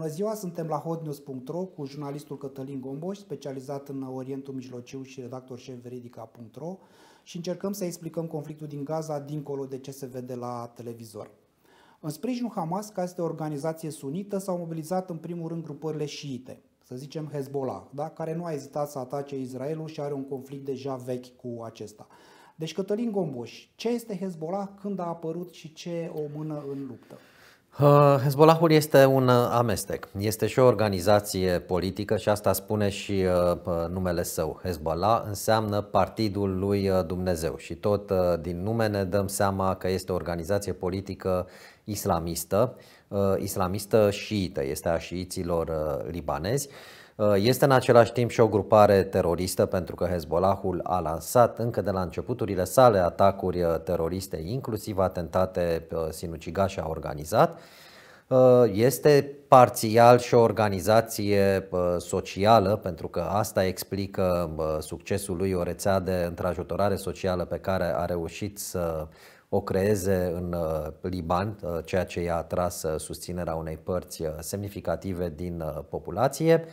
Bună ziua, suntem la hotnews.ro cu jurnalistul Cătălin Gomboș, specializat în Orientul Mijlociu și redactor șef veridica.ro și încercăm să explicăm conflictul din Gaza dincolo de ce se vede la televizor. În sprijinul Hamas, ca este o organizație sunită, s-au mobilizat în primul rând grupările șiite, să zicem Hezbollah, da? care nu a ezitat să atace Israelul și are un conflict deja vechi cu acesta. Deci Cătălin Gomboș, ce este Hezbollah, când a apărut și ce o mână în luptă? Hezbollahul este un uh, amestec, este și o organizație politică și asta spune și uh, uh, numele său. Hezbollah înseamnă Partidul lui Dumnezeu și tot din nume ne dăm seama că este o organizație politică islamistă, islamistă șiită, este a șiiților libanezi Uh, este în același timp și o grupare teroristă pentru că Hezbollahul a lansat încă de la începuturile sale atacuri uh, teroriste, inclusiv atentate uh, sinucigașe a organizat. Este parțial și o organizație socială, pentru că asta explică succesul lui, o rețea de întrajutorare socială pe care a reușit să o creeze în Liban, ceea ce i-a atras susținerea unei părți semnificative din populație.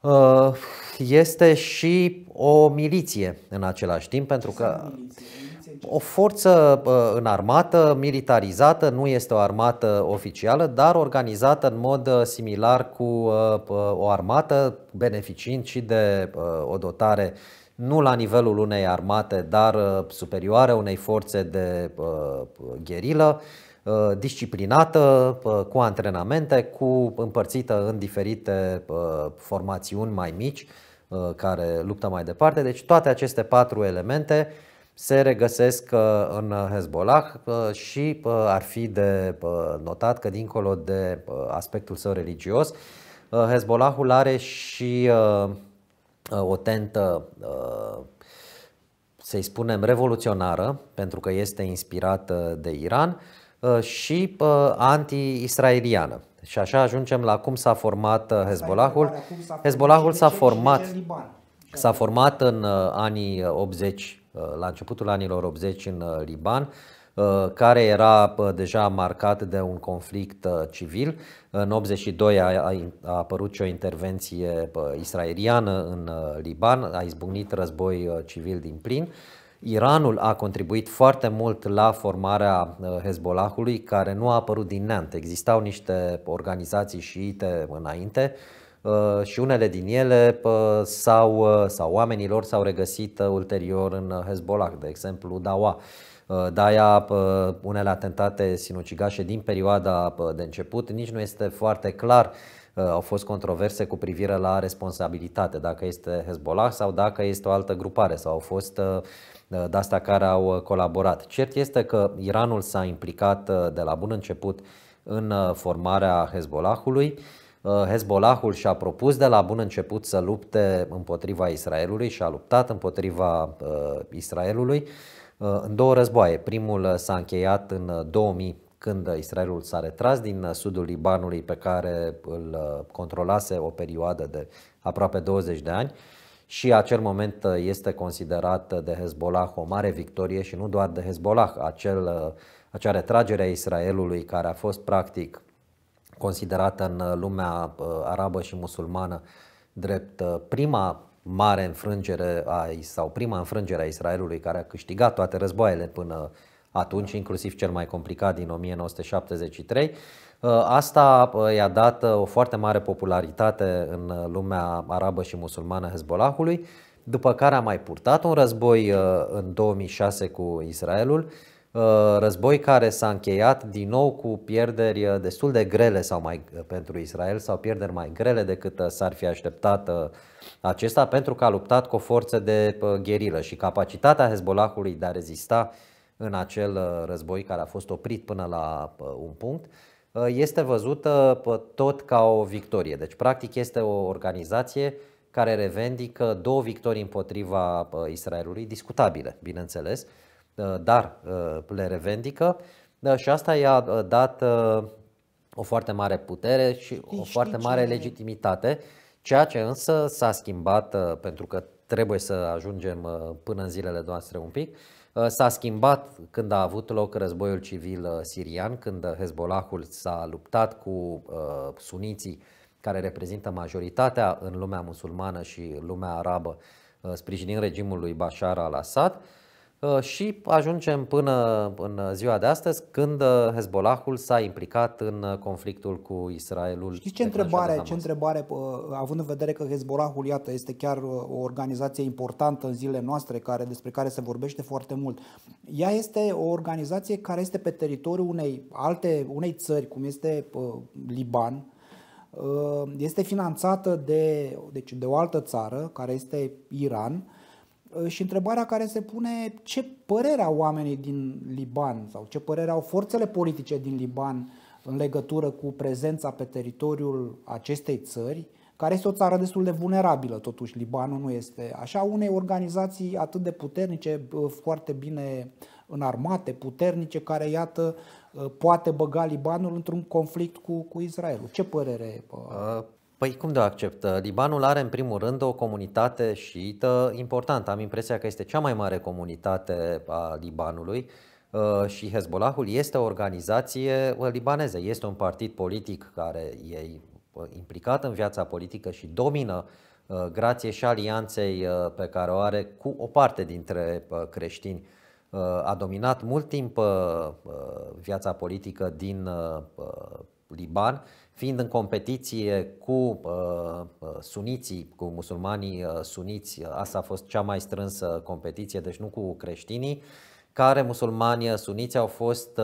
Uh, este și o miliție în același timp, pentru că o forță uh, în armată, militarizată, nu este o armată oficială, dar organizată în mod uh, similar cu o armată, beneficiind și de o dotare nu la nivelul unei armate, dar superioare unei forțe de gherilă Uh, disciplinată, uh, cu antrenamente, cu împărțită în diferite uh, formațiuni mai mici care luptă mai departe. Deci toate aceste patru elemente se regăsesc în Hezbollah și ar fi de notat că dincolo de aspectul său religios, Hezbollahul are și o tentă să-i spunem revoluționară, pentru că este inspirată de Iran, Uh, și uh, anti-israeliană. Și așa ajungem la cum s-a format uh, Hezbollahul. Hezbollahul s-a format, s-a format în anii 80, la începutul anilor 80 în Liban, care era deja marcat de un conflict civil. În 82 a, a apărut și o intervenție israeliană în Liban, a izbucnit război civil din plin. Iranul a contribuit foarte mult la formarea uh, Hezbollahului, care nu a apărut din neant. Existau niște organizații șiite înainte uh, și unele din ele uh, sau, sau oamenilor s-au regăsit ulterior în Hezbollah, de exemplu Dawa. Daia, unele atentate sinucigașe din perioada de început nici nu este foarte clar au fost controverse cu privire la responsabilitate, dacă este Hezbollah sau dacă este o altă grupare sau au fost uh, Eh, de astea care au eh, colaborat. Cert este că Iranul s-a implicat eh, de la bun început în formarea Hezbollahului. Hezbollahul și-a propus de la bun început să lupte împotriva Israelului și a luptat împotriva Israelului în două războaie. Primul s-a încheiat în 2000 când Israelul s-a retras din sudul Libanului pe care îl controlase o perioadă de aproape 20 de ani și acel moment uh, este considerat uh, de Hezbollah o mare victorie și nu doar de Hezbollah, acel, uh, acea retragere a Israelului care a fost practic considerată în lumea arabă și musulmană drept prima mare înfrângere a, sau prima înfrângere a Israelului care a câștigat toate războaiele până atunci, inclusiv cel mai complicat din 1973. Uh, asta uh, i-a dat uh, o foarte mare popularitate în lumea arabă și musulmană Hezbollahului, după care a mai purtat un război în 2006 cu Israelul, război care s-a încheiat din nou cu pierderi destul de grele sau mai, pentru Israel sau pierderi mai grele decât s-ar fi așteptat acesta pentru că a luptat cu o forță de gherilă și capacitatea Hezbollahului de a rezista în acel uh, război care a fost oprit până la uh, un punct, uh, este văzută tot ca o victorie. Deci, practic, este o organizație care revendică două victorii împotriva Israelului, discutabile, bineînțeles, dar le revendică și asta i-a dat o foarte mare putere și o foarte mare legitimitate, ceea ce însă s-a schimbat pentru că trebuie să ajungem până în zilele noastre un pic. Uh, s-a schimbat când a avut loc războiul civil uh, sirian, când uh, Hezbollahul s-a luptat cu suniții care reprezintă majoritatea în lumea musulmană și lumea arabă, sprijinind regimul lui Bashar al-Assad. Uh, și ajungem până în ziua de astăzi când uh, Hezbollahul s-a implicat în uh, conflictul cu Israelul. Știți ce întrebare, ce întrebare, având în vedere că Hezbollahul, iată, este chiar o organizație importantă în zilele noastre, care, despre care se vorbește foarte mult. Ea este o organizație care este pe teritoriul unei alte, unei țări, cum este Liban, este finanțată de, deci de o altă țară, care este Iran, Ă, și întrebarea care se pune ce părere au oamenii din Liban sau ce părere au forțele politice din Liban în legătură cu prezența pe teritoriul acestei țări, care este o țară destul de vulnerabilă, totuși Libanul nu este așa, unei organizații atât de puternice, foarte bine armate, puternice, care, iată, ă, poate băga Libanul într-un conflict cu, cu Israelul. Ce părere? Păi cum de o acceptă? Uh, Libanul are în primul rând o comunitate șiită importantă. Am impresia că este cea mai mare comunitate a Libanului uh, și Hezbollahul este o organizație uh, libaneză, este un partid politic care e implicat în viața politică și domină grație și alianței pe care o are cu o parte dintre creștini. A dominat mult timp viața politică din Liban fiind în competiție cu uh, uh, suniții, cu musulmanii uh, suniți, uh, asta a fost cea mai strânsă competiție, deci nu cu creștinii, care musulmani uh, suniți au fost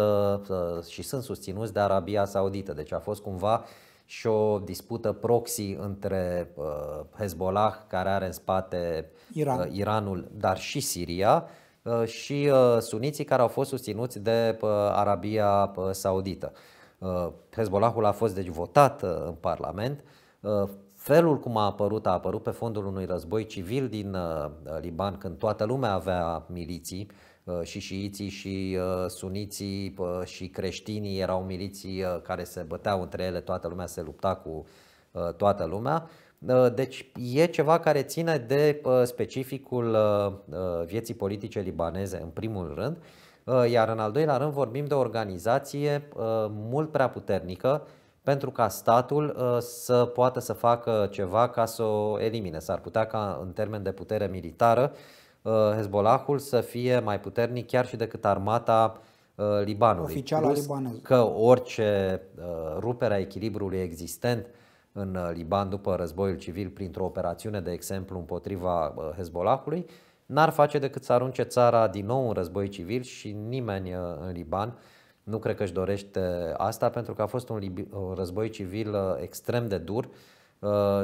uh, și sunt susținuți de Arabia Saudită. Deci a fost cumva și o dispută proxy între uh, Hezbollah, care are în spate Iran. uh, Iranul, dar și Siria, uh, și uh, suniții care au fost susținuți de uh, Arabia Saudită. Uh, Hezbollahul a fost deci votat uh, în Parlament. Uh, felul cum a apărut, a apărut pe fondul unui război civil din Liban, când toată lumea avea miliții, și șiiții și suniții și creștinii erau miliții care se băteau între ele, toată lumea se lupta cu toată lumea. Deci e ceva care ține de specificul vieții politice libaneze în primul rând Uh, iar în al doilea rând vorbim de o organizație uh, mult prea puternică pentru ca statul uh, să poată să facă ceva ca să o elimine. S-ar putea ca în termen de putere militară Hezbollahul să fie mai puternic chiar și decât armata Libanului. Oficiala Libanului Că orice rupere a echilibrului existent în Liban după războiul civil printr-o operațiune, de exemplu, împotriva Hezbollahului, n-ar face decât să arunce țara din nou în război civil și nimeni uh, în Liban nu cred că își dorește uh, asta pentru că a fost un uh, război civil extrem de dur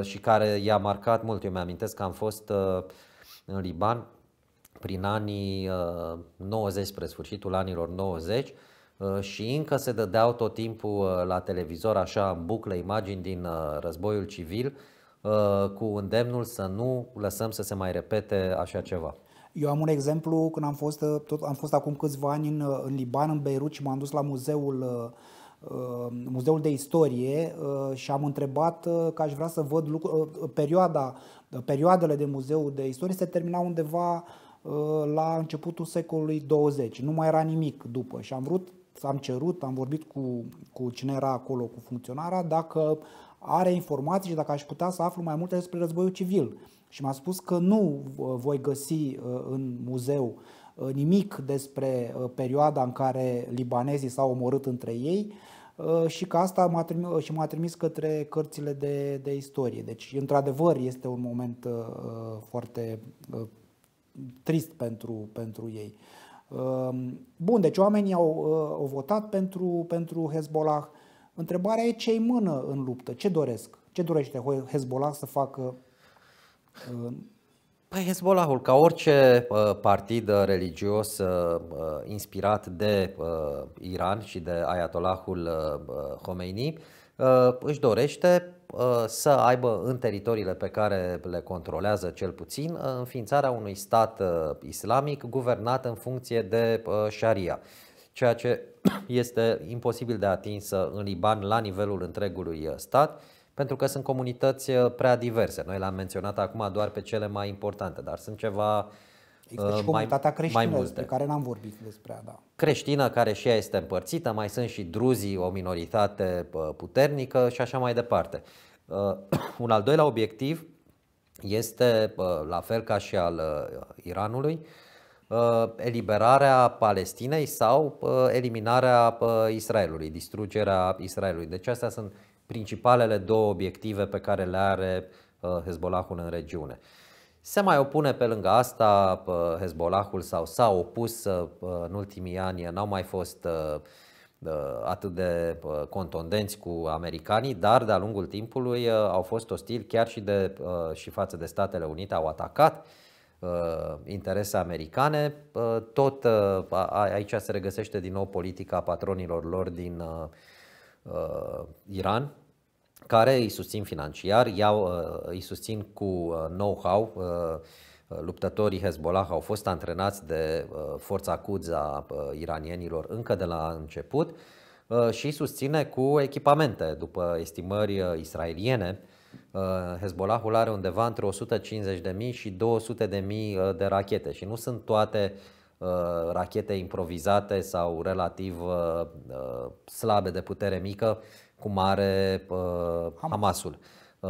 și care i-a marcat mult. Eu mi-amintesc că am fost în Liban prin anii 90, spre sfârșitul anilor 90 și încă se dădeau tot timpul la televizor așa în buclă imagini din războiul civil Uh, cu îndemnul să nu lăsăm să se mai repete așa ceva. Eu am un exemplu când am fost, uh, tot, am fost acum câțiva ani în, uh, în Liban, în Beirut și m-am dus la muzeul uh, Muzeul de Istorie și am întrebat că aș vrea să văd lucru, perioada, perioadele de Muzeul de Istorie se terminau undeva la începutul secolului 20. Nu mai era nimic după și am vrut am cerut, am vorbit cu, cu cine era acolo, cu funcționara, dacă are informații și dacă aș putea să aflu mai multe despre războiul civil. Și mi-a spus că nu voi găsi uh, în muzeu uh, nimic despre uh, perioada în care libanezii s-au omorât între ei și că asta m-a trimis, și m-a trimis către cărțile de, de istorie. Deci, într-adevăr, este un moment foarte trist pentru, pentru ei. Bun, deci oamenii au, au votat pentru, pentru Hezbollah, Întrebarea e ce-i mână în luptă, ce doresc, ce dorește Hezbollah să facă uh, Păi Hezbollahul, ca orice uh, partid religios uh, inspirat de Iran și de Ayatollahul Khomeini, își dorește să aibă în teritoriile pe care le controlează cel puțin înființarea unui stat islamic guvernat în funcție de șaria, ceea ce este imposibil de atinsă uh, în Liban la nivelul întregului uh, stat, pentru că sunt comunități uh, prea diverse. Noi l am menționat acum doar pe cele mai importante, dar sunt ceva Există și comunitatea creștină mai multe. despre care n-am vorbit despre ea. Da. Creștină care și ea este împărțită, mai sunt și druzii, o minoritate puternică și așa mai departe. Un al doilea obiectiv este, la fel ca și al Iranului, Uh, eliberarea Palestinei sau uh, eliminarea uh, Israelului, distrugerea Israelului. Deci astea sunt principalele două obiective pe care le are Hezbollahul în regiune. Se mai opune pe lângă asta Hezbollahul sau s-a opus în ultimii ani, n-au mai fost atât de contondenți cu americanii, dar de-a lungul timpului au fost ostili chiar și, de, și față de Statele Unite, au atacat Uh, interese americane. Uh, tot uh, aici se regăsește din nou politica patronilor lor din Iran, care îi susțin financiar, iau, îi susțin cu know-how. Luptătorii Hezbollah au fost antrenați de forța Quds a iranienilor încă de la început și susține cu echipamente, după estimări israeliene, Uh, Hezbollahul are undeva între 150.000 și 200.000 uh, de rachete și nu sunt toate uh, rachete improvizate sau relativ slabe de putere mică cum are Hamasul.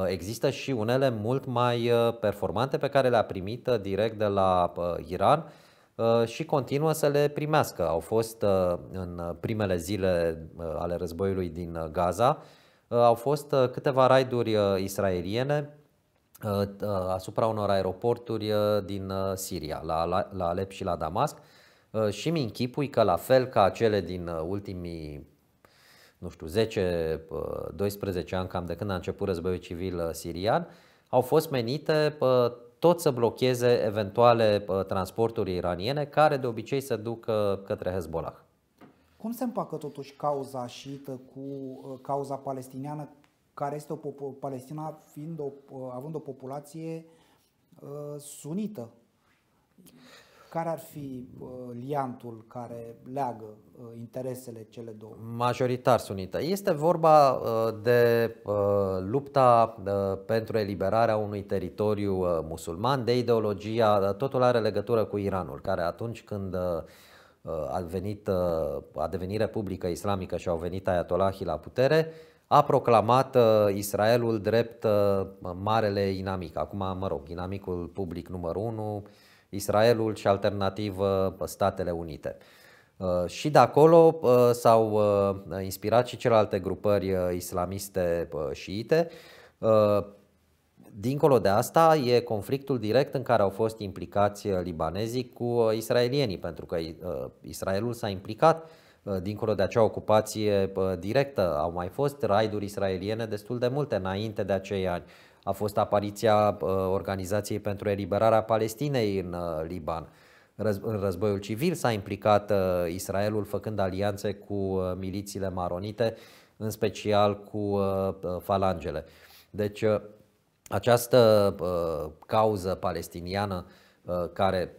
Există și unele mult mai performante pe care le-a primit direct de la Iran și continuă să le primească. Au fost în primele zile ale războiului din Gaza Uh, au fost uh, câteva raiduri uh, israeliene asupra unor aeroporturi din Siria, la, la, la Alep și la Damasc și mi închipui că la fel ca cele din ultimii nu știu, 10-12 ani, cam de când a început războiul civil sirian, au fost menite tot să blocheze eventuale transporturi iraniene care de obicei se duc către Hezbollah. Cum se împacă totuși cauza șiită cu uh, cauza palestiniană, care este o Palestina fiind o, uh, având o populație uh, sunită? Care ar fi liantul care leagă interesele cele două? Majoritar sunită. Este vorba de lupta pentru eliberarea unui teritoriu musulman, de ideologia, totul are legătură cu Iranul, care atunci când Uh, a, venit, uh, a devenit Republică Islamică și au venit Ayatollahii la putere, a proclamat uh, Israelul drept marele inamic. Acum, mă rog, inamicul public numărul 1, Israelul și alternativ Statele Unite. Și de acolo s-au inspirat și celelalte grupări islamiste șiite. Dincolo de asta e conflictul direct în care au fost implicați uh, libanezii cu uh, israelienii, pentru că uh, Israelul s-a implicat dincolo de acea ocupație directă. Au mai fost raiduri israeliene destul de multe înainte de acei ani. A fost apariția Organizației pentru Eliberarea Palestinei în Liban. În războiul civil s-a implicat Israelul făcând alianțe cu milițiile maronite, în special cu falangele. Deci această uh, cauză palestiniană uh, care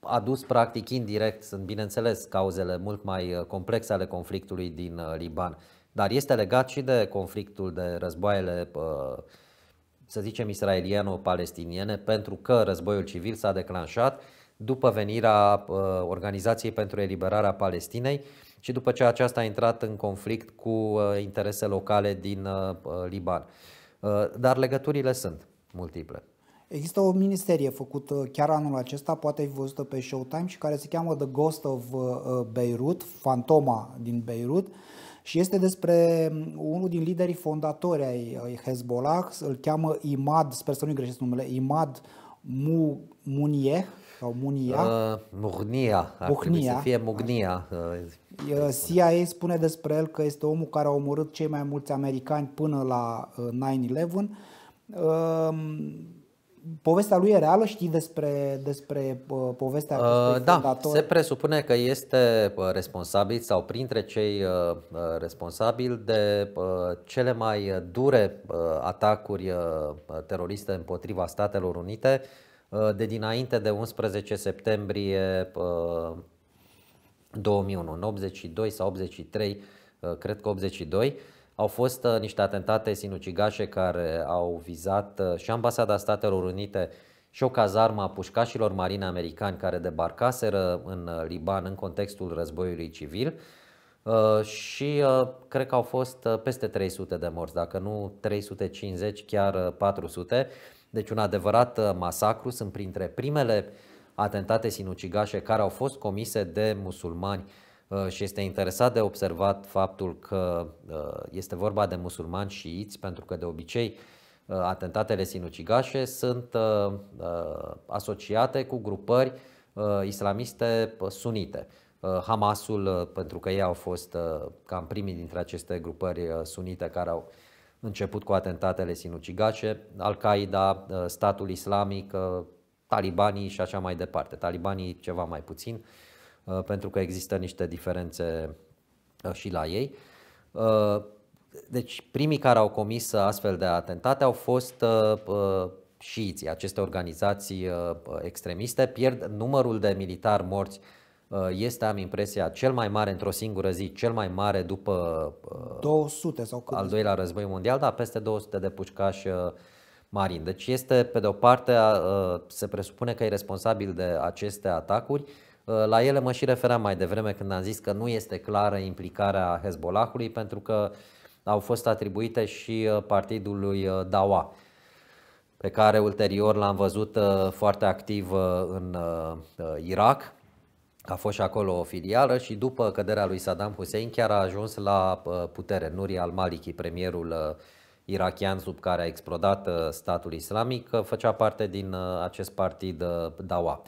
a dus practic indirect, sunt bineînțeles cauzele mult mai uh, complexe ale conflictului din uh, Liban, dar este legat și de conflictul de războaiele, uh, să zicem, israeliano-palestiniene, pentru că războiul civil s-a declanșat după venirea uh, Organizației pentru Eliberarea Palestinei și după ce aceasta a intrat în conflict cu uh, interese locale din uh, Liban. Uh, dar legăturile sunt multiple. Există o ministerie făcută chiar anul acesta, poate ai văzută pe Showtime și care se cheamă The Ghost of uh, uh, Beirut, Fantoma din Beirut și este despre um, unul din liderii fondatori ai Hezbollah, îl cheamă Imad, sper să nu-i greșesc numele, Imad Mu, Munieh sau Munia. Uh, Mugnia, ar să fie Mugnia. Așa. CIA spune despre el că este omul care a omorât cei mai mulți americani până la 9-11. Uh, um, povestea lui e reală? Știi despre, despre uh, povestea uh, Da, fundator? se presupune că este uh, responsabil sau printre cei responsabili de cele mai dure atacuri teroriste împotriva Statelor Unite de dinainte de 11 septembrie 2001, în 82 sau 83, uh, cred că 82, au fost uh, niște atentate sinucigașe care au vizat uh, și ambasada Statelor Unite și o cazarmă a pușcașilor marine americani care debarcaseră în Liban în contextul războiului civil și cred că au fost peste 300 de morți, dacă nu 350, chiar 400. Deci un adevărat masacru, sunt printre primele uh, atentate sinucigașe care au fost comise de musulmani uh, și este interesat de observat faptul că uh, este vorba de musulmani șiiți, pentru că de obicei uh, atentatele sinucigașe sunt asociate cu grupări islamiste sunite. Hamasul, pentru că ei au fost cam primii dintre aceste grupări sunite care au început cu atentatele sinucigașe, Al-Qaeda, statul islamic, talibanii și așa mai departe. Talibanii ceva mai puțin, uh, pentru că există niște diferențe uh, și la ei. Uh, deci primii care au comis astfel de atentate au fost șiiții, aceste organizații extremiste. Pierd numărul de militari morți este, am impresia, cel mai mare într-o singură zi, cel mai mare după 200 sau cât al doilea război mondial, dar peste 200 de pușcași Marin. Deci este, pe de o parte, se presupune că e responsabil de aceste atacuri. La ele mă și referam mai devreme când am zis că nu este clară implicarea Hezbollahului pentru că au fost atribuite și partidului Dawa, pe care ulterior l-am văzut foarte activ în Irak. A fost și acolo o filială și după căderea lui Saddam Hussein chiar a ajuns la putere. Nuri al-Maliki, premierul irachian sub care a explodat uh, statul islamic, uh, făcea parte din uh, acest partid Dawa.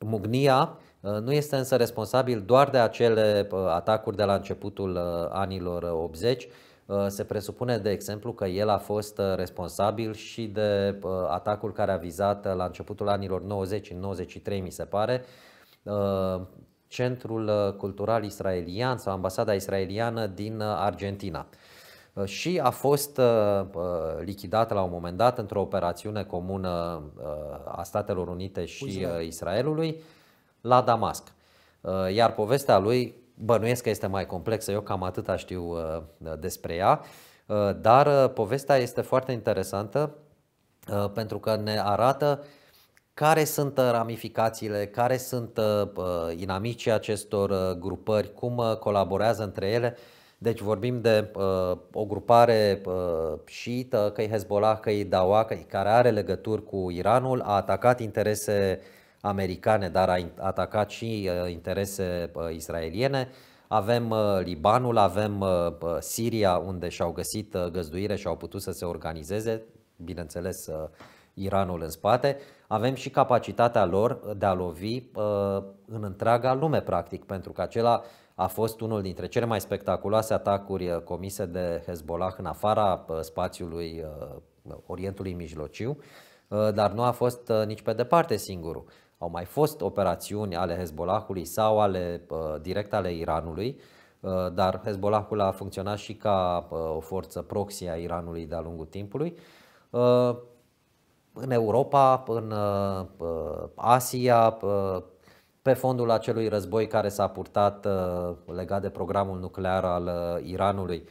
Mugnia nu este însă responsabil doar de acele atacuri de la începutul anilor 80. Se presupune, de exemplu, că el a fost responsabil și de atacul care a vizat la începutul anilor 90, în 93 mi se pare, centrul cultural israelian sau ambasada israeliană din Argentina. Uh, și a fost uh, uh, lichidată la un moment dat într-o operațiune comună a Statelor Unite și Israelului la Damasc. Iar povestea lui bănuiesc că este mai complexă, eu cam atâta știu despre ea, dar povestea este foarte interesantă pentru că ne arată care sunt ramificațiile, care sunt inamicii acestor grupări, cum colaborează între ele deci vorbim de uh, o grupare uh, șiită, că e Hezbollah, că e Dawa, că care are legături cu Iranul, a atacat interese americane, dar a atacat și uh, interese uh, israeliene. Avem uh, Libanul, avem uh, uh, Siria, unde și-au găsit uh, găzduire și au putut să se organizeze, bineînțeles uh, Iranul în spate avem și capacitatea lor de a lovi uh, în întreaga lume, practic, pentru că acela a fost unul dintre cele mai spectaculoase atacuri uh, comise de Hezbollah în afara uh, spațiului Orientului Mijlociu, dar nu a fost nici pe departe singurul. Au mai fost operațiuni ale Hezbollahului sau ale direct ale Iranului, dar Hezbollahul a funcționat și ca o forță proxy a Iranului de-a lungul timpului în Europa, în uh, Asia, uh, pe fondul acelui război care s-a purtat uh, legat de programul nuclear al Iranului.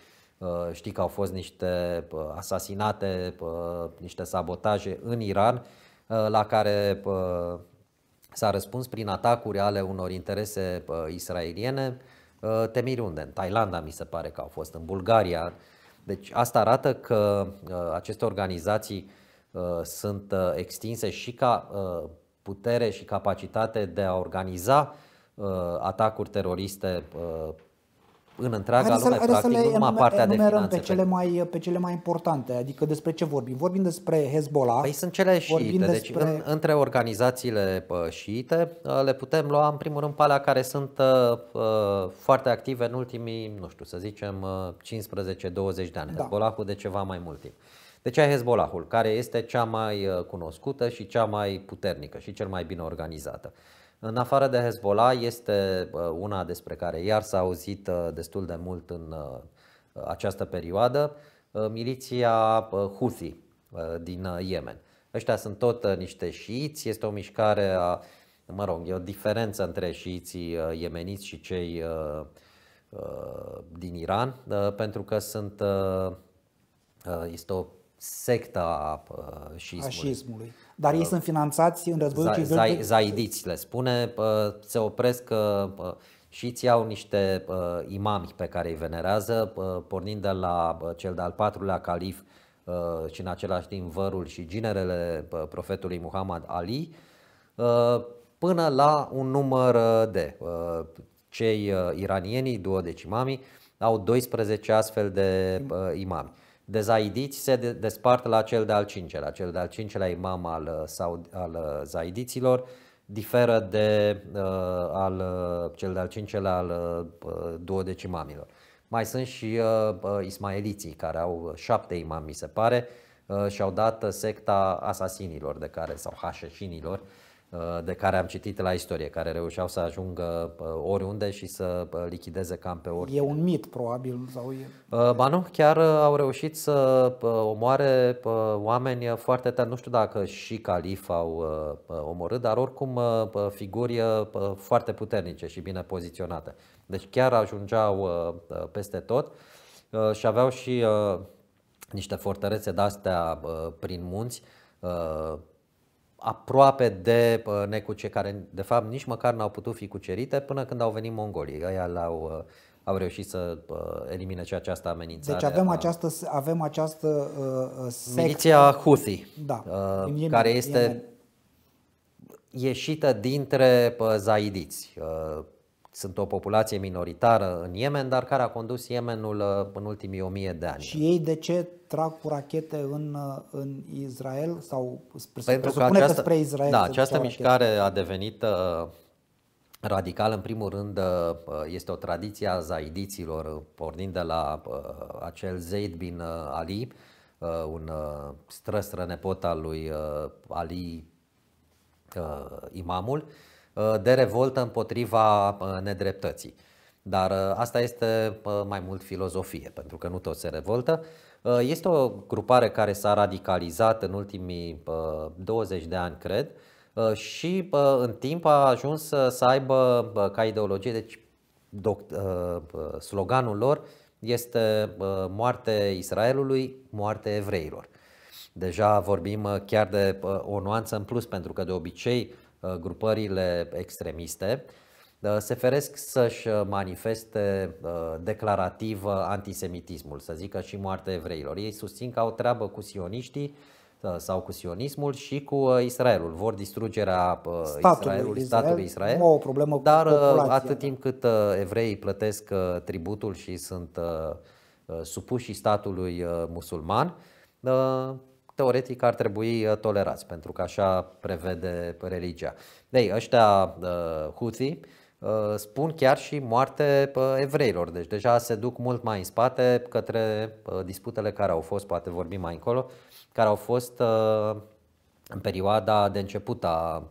Știi că au fost niște asasinate, niște sabotaje în Iran, la care s-a răspuns prin atacuri ale unor interese israeliene, temiri unde? În Thailanda, mi se pare că au fost, în Bulgaria. Deci asta arată că aceste organizații Uh, sunt uh, extinse și ca uh, putere și capacitate de a organiza atacuri teroriste în întreaga hai lume, să, practic, să le numai partea de finanțe. Pe cele, mai, pe cele mai importante, adică despre ce vorbim? Vorbim despre Hezbollah. Păi sunt cele șiite, deci despre... deci în, între organizațiile șiite le putem lua în primul rând pe alea care sunt uh, foarte active în ultimii, nu știu, să zicem 15-20 de ani. Da. cu de ceva mai mult timp. Uh, deci ai Hezbollahul, care este cea mai uh, cunoscută și cea mai puternică și cel mai bine organizată. În afară de Hezbollah este uh, una despre care iar s-a auzit uh, destul de mult în această perioadă, miliția Houthi din Yemen. Ăștia sunt tot niște șiiți, este o mișcare a, mă rog, e o diferență între șiiții yemeniți și cei din Iran, pentru că sunt, este o secta șismului. A șismului. Dar ei uh, sunt finanțați în războiul civil. Zai, zaidiți le spune, uh, se opresc uh, și îți iau niște imami pe care îi venerează, pornind de la cel de-al patrulea calif și în același timp vărul și ginerele profetului Muhammad Ali, până la un număr de cei iranieni, duodecimamii, au 12 astfel de imami de zaidiți se despart la cel de-al cincelea. Cel de-al cincelea imam al, uh, sau al uh, zaidiților diferă de uh, al, uh, cel de-al cincelea al uh, duodecimamilor. Mai sunt și uh, ismaeliții care au șapte imami, mi se pare, uh, și au dat secta asasinilor de care, sau hașeșinilor, uh, Uh, de care am citit la istorie, care reușeau să ajungă uh, oriunde și să uh, lichideze cam pe oricine. E un mit, probabil, sau e... Ba nu, chiar au reușit să omoare oameni foarte tari. Nu știu dacă și califa au omorât, dar oricum figuri foarte puternice și bine poziționate. Deci chiar ajungeau peste tot și aveau și niște fortărețe de-astea prin munți, aproape de necuce, care de fapt nici măcar n-au putut fi cucerite până când au venit mongolii. Aia l-au uh, au reușit să elimine și această amenințare. Deci avem a... această, avem această uh, uh sectă. Miliția Houthi, da, uh, Yemen, care este Yemen. ieșită dintre zaidiți. Uh, sunt o populație minoritară în Yemen, dar care a condus Yemenul uh, în ultimii o mie de ani. Și ei de ce trag cu rachete în, uh, în Israel sau spre, Pentru că, această, că spre Israel? Da, această mișcare rachete. a devenit radical uh, radicală, în primul rând, este o tradiție a zaidiților, pornind de la acel Zaid bin Ali, un străstră nepot al lui Ali, imamul, Uh, de revoltă împotriva uh, nedreptății. Dar uh, asta este mai mult filozofie, pentru că nu toți se revoltă. Este o grupare care s-a radicalizat în ultimii 20 de ani, cred, și în timp a ajuns să aibă ca ideologie, deci sloganul lor este moarte Israelului, moarte evreilor. Deja vorbim chiar de o nuanță în plus, pentru că de obicei Uh, grupările extremiste uh, se feresc să-și uh, manifeste declarativ antisemitismul, să zică și moartea evreilor. Ei susțin că au treabă cu sioniștii sau cu sionismul și cu Israelul. Vor distrugerea statului Israelului, Israel, statului Israel, o problemă dar populația. atât da. timp cât evreii plătesc tributul și sunt supuși statului musulman, teoretic ar trebui uh, tolerați, pentru că așa prevede religia. Ei, deci, ăștia uh, Houthi uh, spun chiar și moarte evreilor, deci deja se duc mult mai în spate către disputele care au fost, poate vorbim mai încolo, care au fost în perioada de început a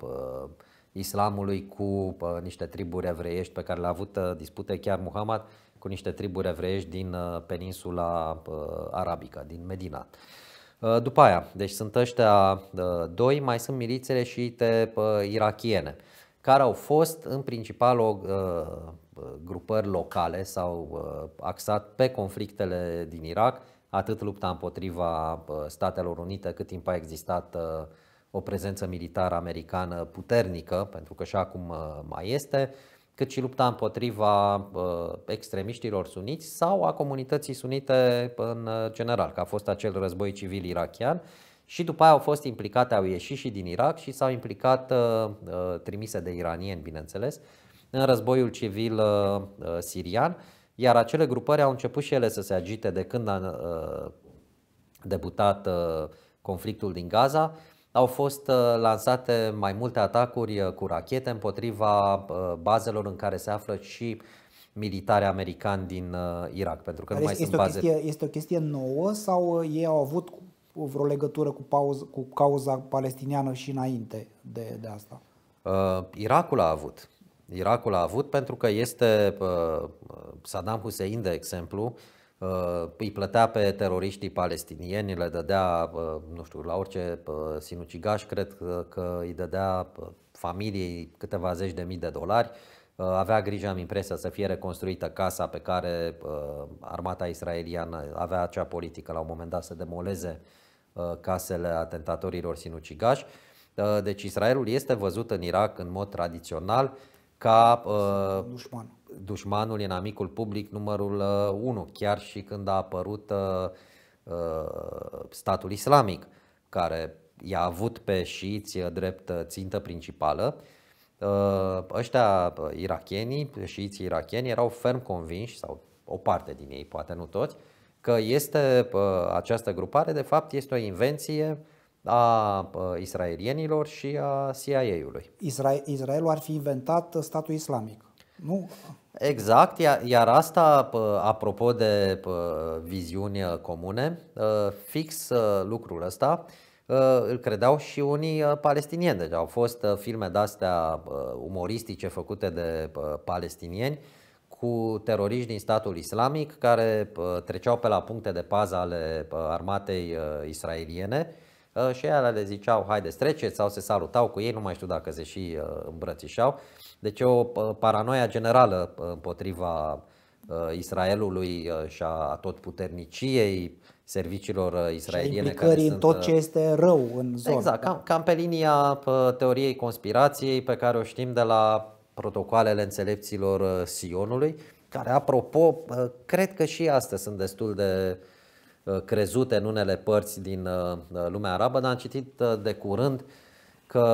islamului cu niște triburi evreiești pe care le-a avut dispute chiar Muhammad cu niște triburi evreiești din peninsula arabică, din Medina. Uh, după aia, deci sunt ăștia uh, doi, mai sunt milițele șiite uh, irachiene, care au fost în principal o, grupări locale sau axat pe conflictele din Irak, atât lupta împotriva Statelor Unite, cât timp a existat o prezență militară americană puternică, pentru că și acum mai este, cât și lupta împotriva uh, extremiștilor suniți sau a comunității sunite în uh, general, că a fost acel război civil irachian și după aia au fost implicate, au ieșit și din Irak și s-au implicat, uh, trimise de iranieni, bineînțeles, în războiul civil sirian, iar acele grupări au început și ele să se agite de când a debutat conflictul din Gaza au fost uh, lansate mai multe atacuri uh, cu rachete împotriva uh, bazelor în care se află și militari americani din Irak, pentru că Dar nu mai este sunt baze. O chestie, este o chestie nouă sau ei au avut vreo legătură cu, pauză, cu cauza palestiniană și înainte de, de asta? Uh, Irakul a avut. Irakul a avut pentru că este uh, Saddam Hussein, de exemplu, uh, Uh, îi plătea pe teroriștii palestinieni, le dădea, uh, nu știu, la orice uh, sinucigaș, cred că îi dădea familiei câteva zeci de mii de dolari, avea grijă, am impresia, să fie reconstruită casa pe care armata israeliană avea acea politică la un moment dat să demoleze casele atentatorilor sinucigași. Deci Israelul este văzut în Irak în mod tradițional ca dușman dușmanul inamicul public numărul 1, uh, chiar și când a apărut uh, uh, statul islamic, care i-a avut pe șiiți drept țintă principală, ăștia irachienii, șiiții irachieni, erau ferm convinși, sau o parte din ei, poate nu toți, că este această grupare, de fapt, este o invenție a israelienilor și a CIA-ului. Israelul ar fi inventat statul islamic. Nu? Exact, iar asta, apropo de viziuni uh, comune, uh, fix uh, lucrul ăsta îl credeau și unii palestinieni. Deci au fost filme de-astea umoristice făcute de palestinieni cu teroriști din statul islamic care treceau pe la puncte de pază ale armatei israeliene și ele le ziceau haideți treceți sau se salutau cu ei, nu mai știu dacă se și îmbrățișau deci o paranoia generală împotriva ă, Israelului ă, și a ă, tot puterniciei serviciilor israeliene. Și care sunt, în tot ce este rău în zonă. Exact, cam, cam pe linia teoriei conspirației pe care o știm de la protocoalele înțelepților Sionului, care, apropo, cred că și astăzi sunt destul de crezute în unele părți din lumea arabă, dar am citit de curând că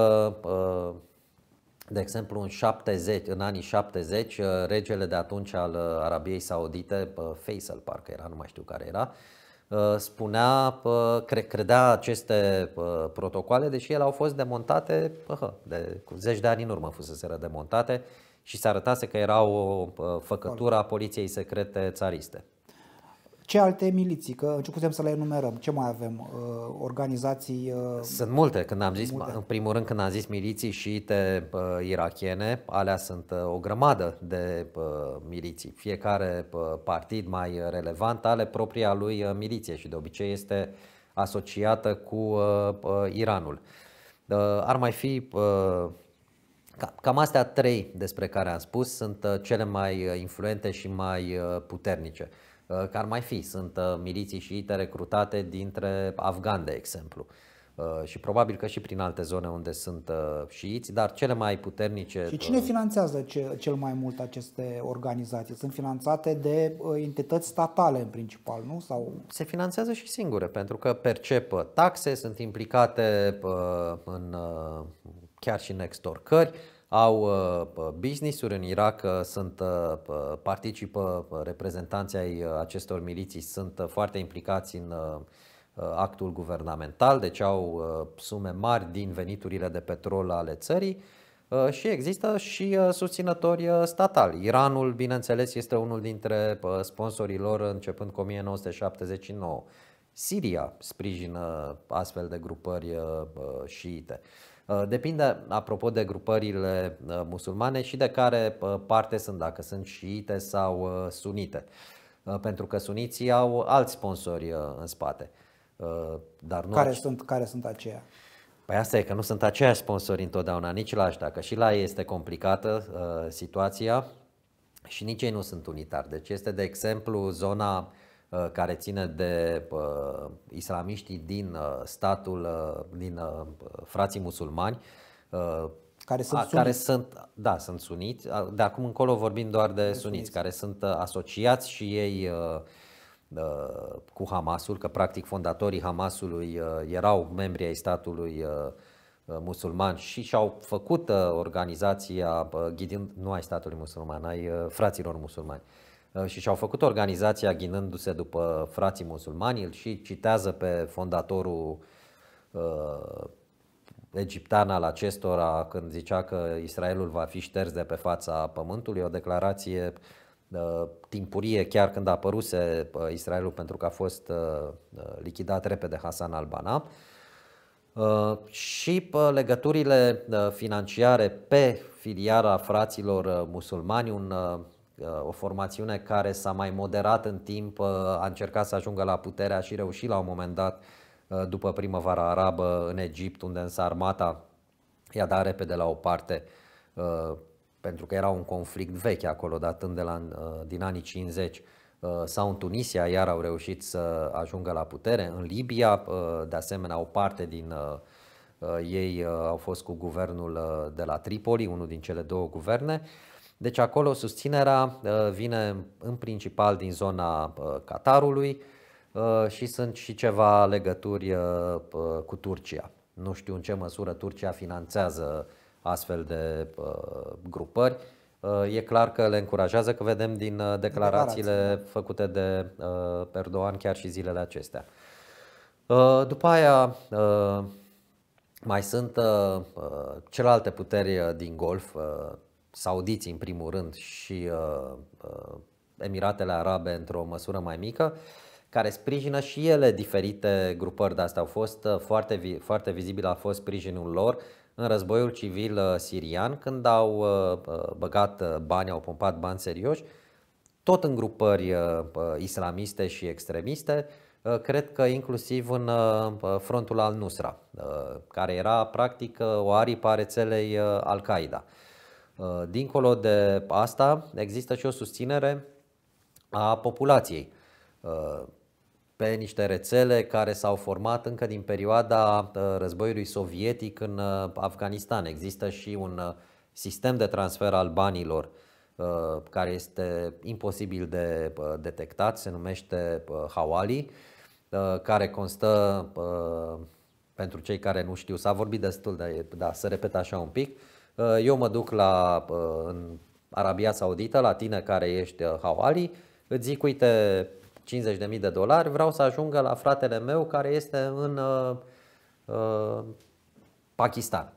de exemplu, în, 70, în anii 70, uh, regele de atunci al uh, Arabiei Saudite, uh, Faisal parcă era, nu mai știu care era, spunea, credea aceste protocoale, deși ele au fost demontate de cu zeci de ani în urmă fuseseră demontate și se arătase că erau o poliției secrete țariste. Ce alte miliții? Că începusem să le enumerăm. Ce mai avem? Uh, organizații? Uh, sunt multe. Când am zis, multe. în primul rând, când am zis miliții șiite uh, irachiene, alea sunt o grămadă de miliții. Fiecare partid mai relevant are propria lui miliție și de obicei este asociată cu Iranul. Ar mai fi Cam astea trei despre care am spus sunt cele mai influente și mai puternice. Uh, că ar mai fi. Sunt uh, miliții șiite recrutate dintre afgani, de exemplu. Uh, și probabil că și prin alte zone unde sunt șiiți, dar cele mai puternice. Și cine finanțează cel mai mult aceste organizații? Sunt finanțate de entități statale în principal, nu? Sau... Se finanțează și singure, pentru că percep taxe, sunt implicate în chiar și în extorcări au uh, business-uri în Irak, uh, sunt, uh, participă reprezentanții ai acestor miliții, sunt foarte implicați în actul guvernamental, deci au sume mari din veniturile de petrol ale țării și există și susținători statali. Iranul, bineînțeles, este unul dintre sponsorii lor începând cu 1979. Siria sprijină astfel de grupări șiite. Uh, depinde, apropo de grupările uh, musulmane, și de care uh, parte sunt, dacă sunt șiite sau sunite. Pentru că suniții au alți sponsori în spate. Dar nu care, sunt, care sunt aceia? Păi asta e că nu sunt aceiași sponsori întotdeauna, nici la așa, că și la ei este complicată situația și nici ei nu sunt unitari. Deci este, de exemplu, zona Uh, care ține de uh, islamiștii din uh, statul, uh, din uh, frații musulmani, uh, care sunt, a, suniți. care sunt, da, sunt suniți, de acum încolo vorbim doar de, de suniți, suniți, care sunt uh, asociați și ei uh, uh, cu Hamasul, că practic fondatorii Hamasului uh, erau membri ai statului uh, uh musulman și și-au făcut uh, organizația uh, ghidind, nu ai statului musulman, ai uh, fraților musulmani. Uh, Uh, și și-au făcut organizația ghinându-se după frații musulmani. Îl și citează pe fondatorul uh, egiptean al acestora când zicea că Israelul va fi șters de pe fața pământului, o declarație uh, timpurie chiar când a apăruse uh, Israelul pentru că a fost uh, uh lichidat repede Hasan al-Banna. Uh, și legăturile financiare pe filiara fraților musulmani, un Uh, o formațiune care s-a mai moderat în timp, uh, a încercat să ajungă la puterea și reușit la un moment dat uh, după primăvara arabă în Egipt, unde însă armata i-a dat repede la o parte pentru că era un conflict vechi acolo, datând de la, din anii 50 sau în Tunisia, iar au reușit să ajungă la putere. În Libia, de asemenea, o parte din ei au fost cu guvernul de la Tripoli, unul din cele două guverne. Deci acolo susținerea uh, vine în principal din zona uh, Qatarului uh, și sunt și ceva legături cu Turcia. Nu știu în ce măsură Turcia finanțează astfel de grupări. E clar că le încurajează, că vedem din declarațiile făcute de Erdogan chiar și zilele acestea. După aia mai sunt celelalte puteri din Golf, saudiții în primul rând și uh, uh, Emiratele Arabe într-o măsură mai mică, care sprijină și ele diferite grupări de astea. Au fost uh, foarte, foarte vizibil a fost sprijinul lor în războiul civil uh, sirian, când au uh, uh băgat uh, bani, au pompat bani serioși, tot în grupări uh, islamiste și extremiste, cred că inclusiv în frontul al Nusra, care era practic o aripă a rețelei Al-Qaeda. Uh, dincolo de asta, există și o susținere a populației uh, pe niște rețele care s-au format încă din perioada uh, războiului sovietic în Afganistan. Există și un sistem de transfer al banilor care este imposibil de detectat, se numește Hawali, care constă, pentru cei care nu știu, s-a vorbit destul, de, da, să repet așa un pic, Uh, eu mă duc la, uh, în Arabia Saudită, la tine care ești uh, Hawali, îți zic, uite, 50.000 de dolari, vreau să ajungă la fratele meu care este în uh, uh, Pakistan.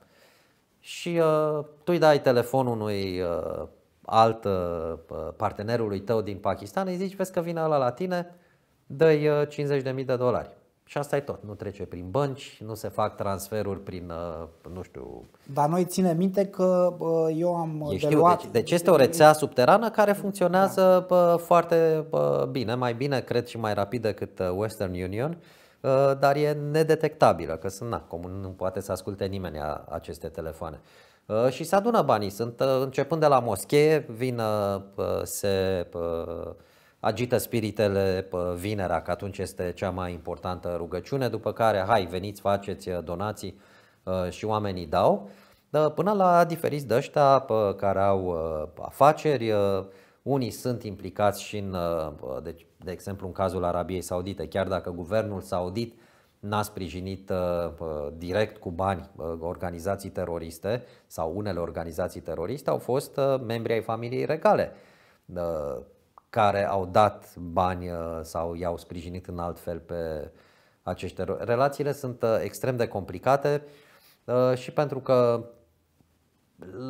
Și uh, tu îi dai telefonul unui uh, alt uh, partenerului tău din Pakistan, îi zici, vezi că vine ăla la tine, dă-i uh, 50.000 de dolari. Și asta e tot, nu trece prin bănci, nu se fac transferuri prin, uh, nu știu... Dar noi ținem minte că uh, eu am uh, de știu, de luat... Deci, deci este o rețea subterană care da. funcționează da. foarte bine, mai bine, cred, și mai rapid decât Western Union, dar e nedetectabilă, că sunt, na, comun, nu poate să asculte nimeni aceste telefoane. Și se adună banii, sunt începând de la moschee, vin, se agită spiritele vinerea, că atunci este cea mai importantă rugăciune, după care, hai, veniți, faceți uh, donații uh, și oamenii dau, până la diferiți de ăștia care au uh, afaceri, unii sunt implicați și în, deci, de exemplu, în cazul Arabiei Saudite, chiar dacă guvernul saudit n-a sprijinit direct cu bani organizații teroriste sau unele organizații teroriste, au fost membri ai familiei regale care au dat bani uh, sau i-au sprijinit în alt fel pe acești eroi. Relațiile sunt uh, extrem de complicate uh, și pentru că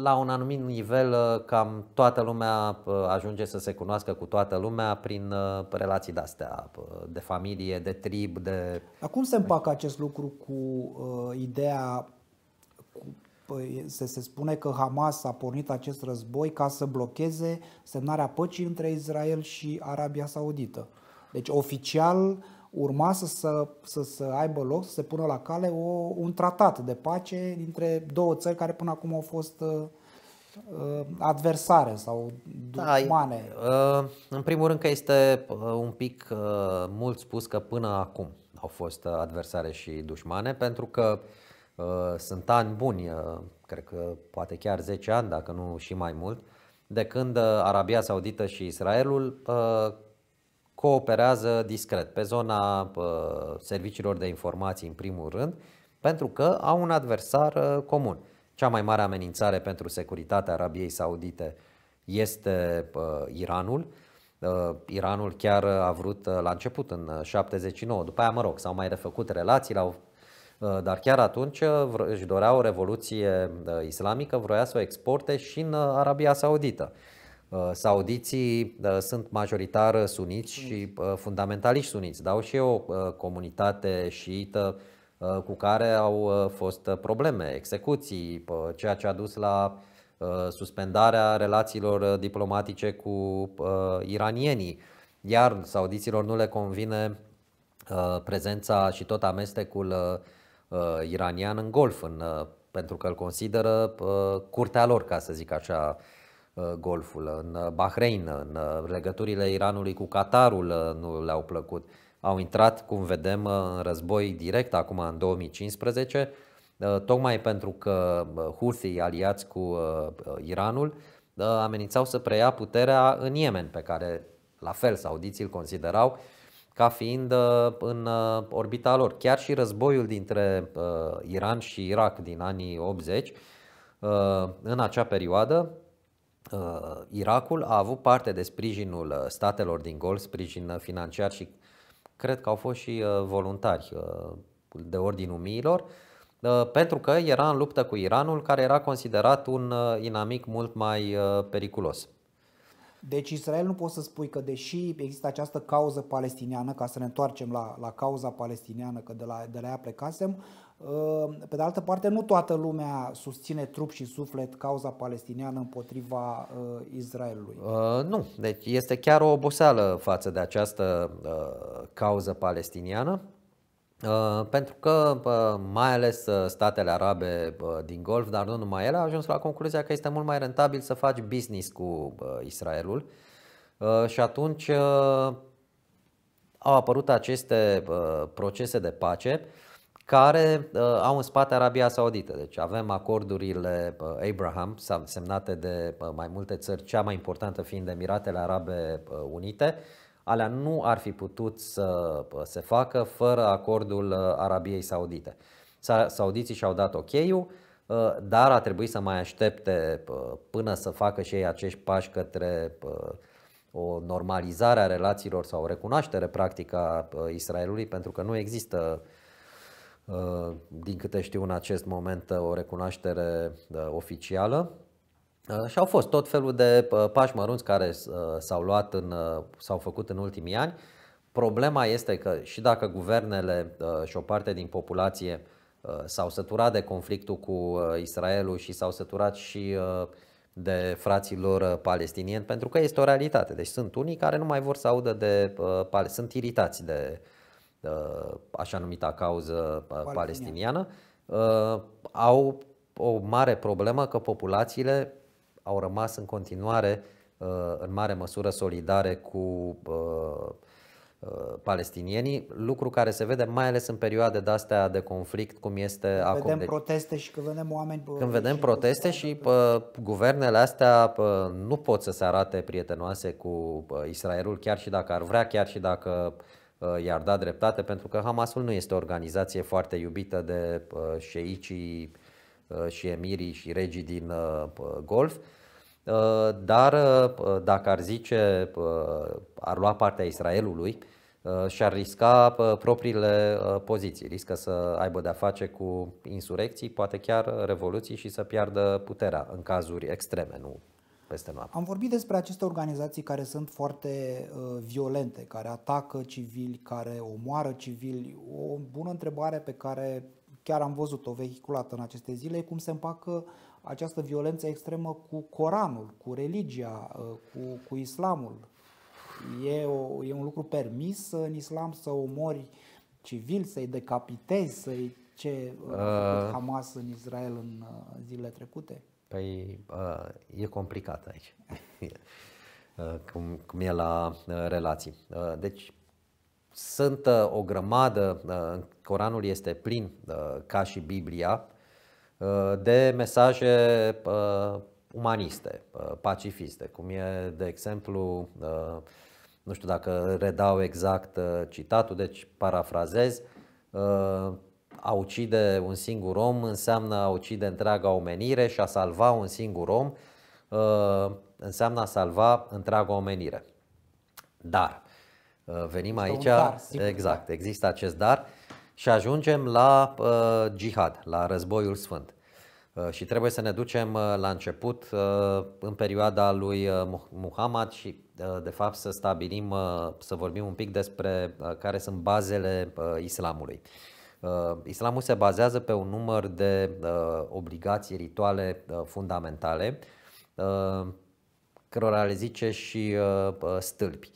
la un anumit nivel cam toată lumea ajunge să se cunoască cu toată lumea prin relații de-astea, de familie, de trib, de... Acum se împacă acest lucru cu uh, ideea Păi, se, se spune că Hamas a pornit acest război ca să blocheze semnarea păcii între Israel și Arabia Saudită. Deci oficial urma să, să, să, să aibă loc, să se pună la cale o, un tratat de pace dintre două țări care până acum au fost uh, uh adversare sau da, dușmane? Da, în primul rând că este uh, un pic mult spus că până acum au fost adversare și dușmane, pentru că uh, Uh, sunt ani buni, uh, cred că poate chiar 10 ani, dacă nu și mai mult, de când uh, Arabia Saudită și Israelul cooperează discret pe zona serviciilor de informații în primul rând, pentru că au un adversar comun. Cea mai mare amenințare pentru securitatea Arabiei Saudite este Iranul. Iranul chiar a vrut la început, în 79, după aia, mă rog, s-au mai refăcut relațiile, au Uh, dar chiar atunci uh, își dorea o revoluție uh, islamică, vroia să o exporte și în Arabia Saudită. Saudiții sunt majoritar suniți și fundamentaliști suniți, au și o comunitate șiită cu care au fost probleme, execuții, ceea ce a dus la suspendarea relațiilor diplomatice cu iranienii. Iar saudiților nu le convine prezența și tot amestecul uh, iranian în golf, în, uh, pentru că îl consideră uh, curtea lor, ca să zic așa, uh, golful, în uh, Bahrein, în uh, legăturile Iranului cu Qatarul uh, nu le-au plăcut. Au intrat, cum vedem, uh, în război direct acum în 2015, uh, tocmai pentru că Houthi, aliați cu Iranul, amenințau să preia puterea în Yemen, pe care la fel saudiții îl considerau ca fiind uh, în uh, orbita lor. Chiar și războiul dintre uh, Iran și Irak din anii 80, în acea perioadă, Irakul a avut parte de sprijinul statelor din Golf, sprijin financiar și cred că au fost și voluntari de ordinul miilor, pentru că era în luptă cu Iranul, care era considerat un inamic mult mai periculos. Deci Israel nu poți să spui că deși există această cauză palestiniană, ca să ne întoarcem la, la cauza palestiniană, că de la, de la ea plecasem, uh, pe de altă parte nu toată lumea susține trup și suflet cauza palestiniană împotriva uh, Israelului. Uh, nu, deci este chiar o oboseală față de această uh, cauză palestiniană. Uh, pentru că mai ales uh, statele arabe din Golf, dar nu numai ele, au ajuns la concluzia că este mult mai rentabil să faci business cu Israelul uh, și atunci au apărut aceste procese de pace care au în spate Arabia Saudită. Deci avem acordurile Abraham semnate de mai multe țări, cea mai importantă fiind Emiratele Arabe Unite, alea nu ar fi putut să se facă fără acordul ă, Arabiei Saudite. Saudiții și-au dat ok-ul, ă, dar a trebuit să mai aștepte până să facă și ei acești pași către o normalizare a relațiilor sau o recunoaștere practică a Israelului, pentru că nu există, ă, din câte știu în acest moment, o recunoaștere oficială. Uh, și au fost tot felul de uh, pași mărunți care uh, s-au luat în, s-au făcut în ultimii ani. Problema este că și dacă guvernele și o parte din populație s-au săturat de conflictul cu Israelul și s-au săturat și de fraților palestinieni, pentru că este o realitate. Deci sunt unii care nu mai vor să audă de sunt iritați de așa numita cauză palestiniană. Au o mare problemă că populațiile au rămas în continuare uh, în mare măsură solidare cu uh, uh, palestinienii, lucru care se vede mai ales în perioade de astea de conflict, cum este când acum. Vedem de... Deci proteste și când vedem oameni. Când vedem proteste și pă, guvernele astea pă, nu pot să se arate prietenoase cu pă, Israelul, chiar și dacă ar vrea, chiar și dacă pă, i-ar da dreptate, pentru că Hamasul nu este o organizație foarte iubită de pă, șeicii Uh, și emirii și regii din uh, Golf. Uh, dar dacă ar zice, ar lua partea Israelului, și-ar risca propriile poziții, riscă să aibă de-a face cu insurecții, poate chiar revoluții și să piardă puterea în cazuri extreme, nu peste noapte. Am vorbit despre aceste organizații care sunt foarte violente, care atacă civili, care omoară civili. O bună întrebare pe care chiar am văzut-o vehiculată în aceste zile, cum se împacă această violență extremă cu Coranul, cu religia, uh, cu, cu islamul. E, o, e un lucru permis în islam să omori civil, să-i decapitezi, să-i ce uh, uh Hamas în Israel în uh, zilele trecute? Păi uh, e complicat aici, cum, cum e la uh, relații. Uh, deci sunt uh, o grămadă, uh, Coranul este plin, uh, ca și Biblia, de mesaje umaniste, pacifiste, cum e, de exemplu, nu știu dacă redau exact citatul, deci parafrazez, a ucide un singur om înseamnă a ucide întreaga omenire și a salva un singur om înseamnă a salva întreaga omenire. Dar Uh, venim aici. Dar, da. exact, există acest dar și ajungem la uh, jihad, la războiul sfânt. Uh, și trebuie să ne ducem uh, la început, uh, în perioada lui uh, Muhammad și uh, de fapt să stabilim, să vorbim un pic despre care sunt bazele islamului. Islamul se bazează pe un număr de obligații rituale fundamentale, cărora le zice și stâlpi.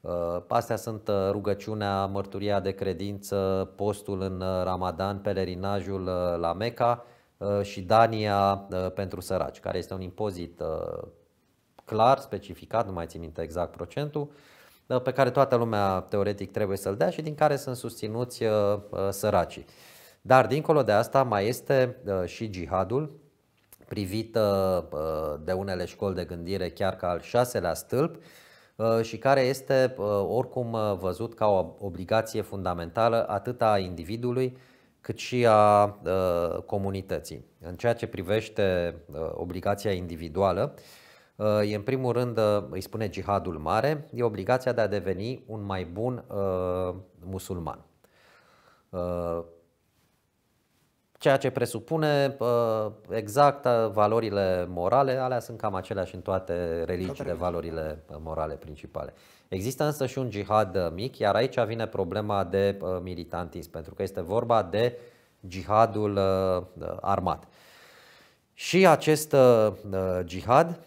Uh, astea sunt uh, rugăciunea, mărturia de credință, postul în uh, Ramadan, pelerinajul la Meca și Dania pentru săraci, care este un impozit clar specificat, nu mai țin minte exact procentul, pe care toată lumea teoretic trebuie să-l dea și din care sunt susținuți săracii. Dar dincolo de asta mai este și jihadul, privit de unele școli de gândire chiar ca al șaselea stâlp, Uh, și care este uh, oricum uh, văzut ca o obligație fundamentală atât a individului cât și a comunității. În ceea ce privește obligația individuală, e în primul rând, îi spune jihadul mare, e obligația de a deveni un mai bun musulman ceea ce presupune uh, exact uh, valorile morale, alea sunt cam aceleași în toate religiile, valorile uh, morale principale. Există însă și un jihad mic, iar aici vine problema de militantism, pentru că este vorba de jihadul armat. Și acest jihad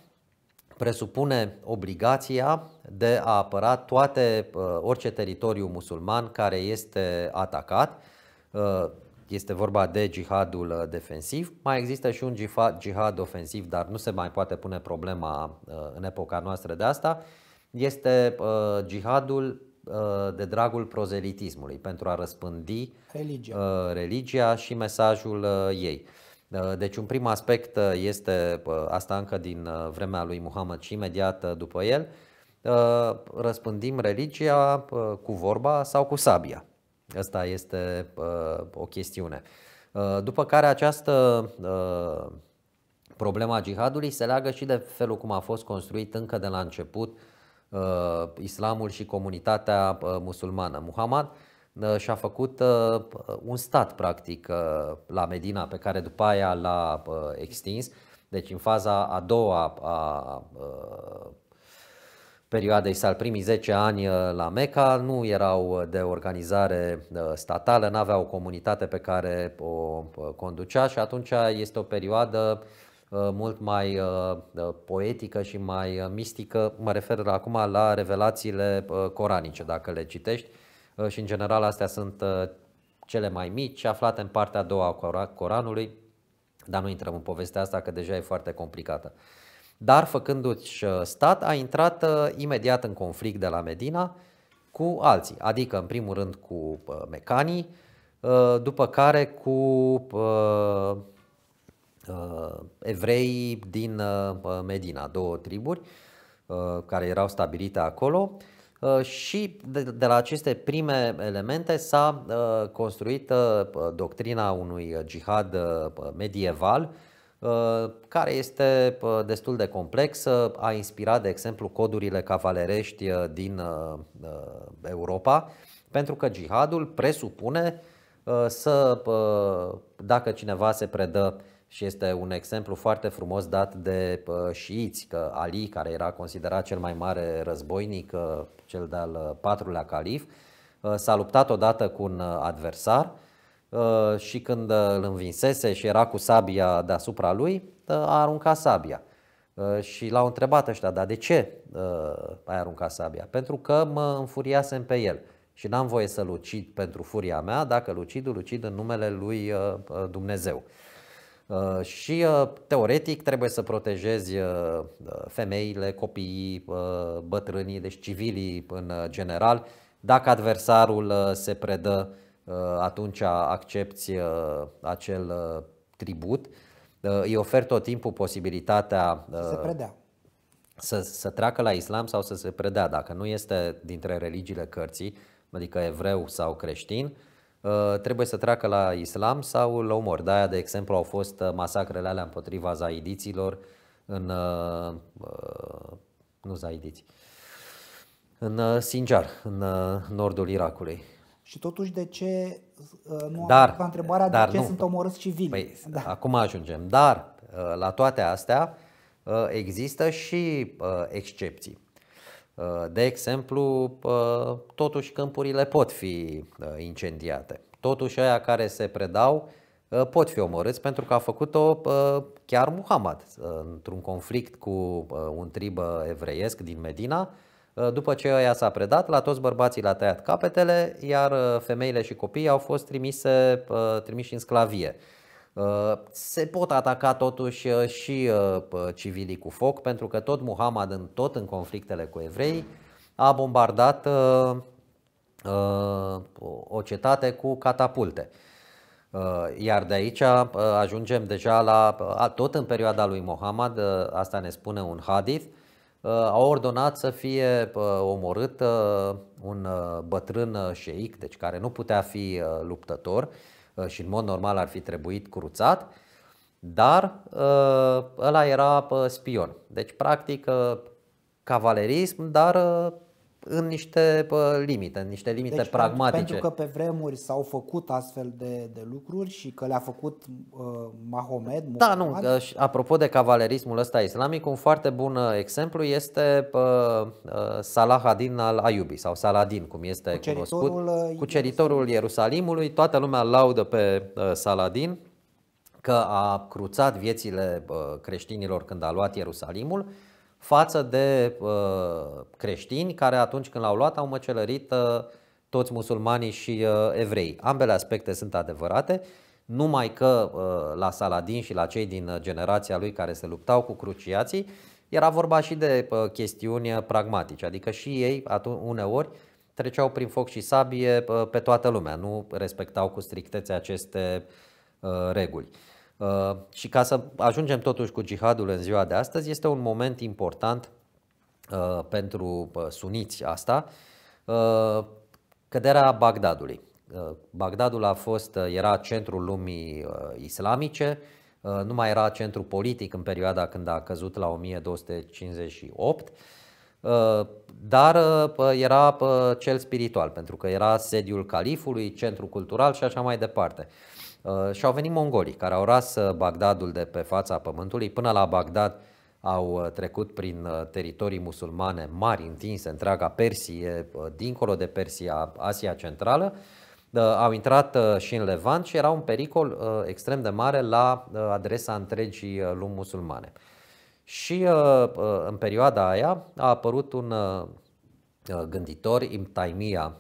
presupune obligația de a apăra toate, orice teritoriu musulman care este atacat, este vorba de jihadul uh, defensiv. Mai există și un jihad ofensiv, dar nu se mai poate pune problema uh, în epoca noastră de asta. Este uh, jihadul de dragul prozelitismului, pentru a răspândi religia, religia și mesajul ei. Deci un prim aspect este asta încă din vremea lui Muhammad și imediat după el, răspândim religia cu vorba sau cu sabia. Asta este uh, o chestiune. Uh, după care această uh, problema jihadului se leagă și de felul cum a fost construit încă de la început uh, islamul și comunitatea uh, musulmană. Muhammad uh, și-a făcut uh, un stat practic uh, la Medina pe care după aia l-a uh, extins. Deci în faza a doua a uh, perioadei sale, primii 10 ani uh, la Meca nu erau de organizare uh, statală, nu aveau o comunitate pe care o uh, conducea și atunci este o perioadă mult mai poetică și mai mistică. Mă refer acum la revelațiile coranice, dacă le citești. Și în general astea sunt cele mai mici, aflate în partea a doua a Coranului, dar nu intrăm în povestea asta că deja e foarte complicată. Dar făcându-și uh, stat, a intrat uh, imediat în conflict de la Medina cu alții, adică în primul rând cu uh, mecanii, după care cu evrei din Medina, două triburi care erau stabilite acolo și de, la aceste prime elemente s-a construit doctrina unui jihad medieval Uh, care este uh, destul de complexă, a inspirat, de exemplu, codurile cavalerești uh, din Europa, pentru că jihadul presupune să, dacă cineva se predă și este un exemplu foarte frumos dat de șiiți, că Ali, care era considerat cel mai mare războinic, cel de-al patrulea calif, s-a luptat odată cu un adversar Uh, și când uh, îl învinsese și era cu sabia deasupra lui, uh, a aruncat sabia. Și l-au întrebat ăștia, dar de ce ai aruncat sabia? Pentru că mă înfuriasem pe el și n-am voie să-l ucid pentru furia mea, dacă îl ucid, îl ucid în numele lui Dumnezeu. Și teoretic trebuie să protejezi femeile, copiii, bătrânii, deci civilii în general, dacă adversarul se predă Uh, atunci accepti uh, acel uh, tribut. Îi oferi tot timpul posibilitatea să se predea. Să, să treacă la islam sau să se predea, dacă nu este dintre religiile cărții, adică evreu sau creștin, trebuie să treacă la islam sau la omor. De aia, de exemplu, au fost masacrele alea împotriva zaidiților în. nu zaidiți. În Sinjar, în nordul Irakului. Și totuși de ce uh, nu dar, am întrebarea dar, de ce nu. sunt omorâți civili? Păi, da. Acum ajungem. Dar uh, la toate astea uh, există și excepții. De exemplu, totuși câmpurile pot fi incendiate. Totuși aia care se predau pot fi omorâți pentru că a făcut-o chiar Muhammad într-un conflict cu un trib evreiesc din Medina Uh, după ce ea s-a predat, la toți bărbații le-a tăiat capetele, iar uh, femeile și copiii au fost trimise, uh, trimiși în sclavie. Se pot ataca totuși și civilii cu foc, pentru că tot Muhammad, în tot în conflictele cu evrei, a bombardat o cetate cu catapulte. Iar de aici ajungem deja la, tot în perioada lui Muhammad, asta ne spune un hadith, a ordonat să fie omorât ă, un ă, bătrân ă, șeic, deci care nu putea fi luptător și în mod normal ar fi trebuit cruțat, dar ăla era spion. Deci practic cavalerism, dar în niște limite, în niște limite deci, pragmatice. Pentru că pe vremuri s-au făcut astfel de, de lucruri și că le-a făcut uh, Mahomed. Da, nu. Apropo de cavalerismul ăsta islamic, un foarte bun uh, exemplu este uh, Salah adin al Ayubi sau Saladin, cum este cuceritorul cunoscut, cuceritorul uh, Ierusalimului. Toată lumea laudă pe uh, Saladin că a cruțat viețile creștinilor când a luat Ierusalimul față de uh, creștini care atunci când l-au luat au măcelărit uh, toți musulmanii și uh, evrei. Ambele aspecte sunt adevărate, numai că uh, la Saladin și la cei din uh, generația lui care se luptau cu cruciații era vorba și de uh, chestiuni uh, pragmatice, adică și ei atunci, uneori treceau prin foc și sabie uh, pe toată lumea, nu respectau cu strictețe aceste uh, reguli. Uh, și ca să ajungem totuși cu jihadul în ziua de astăzi, este un moment important uh, pentru uh, suniți asta, căderea Bagdadului. Bagdadul a fost, era centrul lumii islamice, nu mai era centru politic în perioada când a căzut la 1258, dar era cel spiritual, pentru că era sediul califului, centru cultural și așa mai departe. Uh, și au venit mongolii care au ras uh, Bagdadul de pe fața pământului. Până la Bagdad au uh, trecut prin teritorii musulmane mari, întinse, întreaga Persie, dincolo de Persia, Asia Centrală. Au intrat și în Levant și era un pericol extrem de mare la adresa întregii lumi musulmane. Și în perioada aia a apărut un gânditor, Imtaimia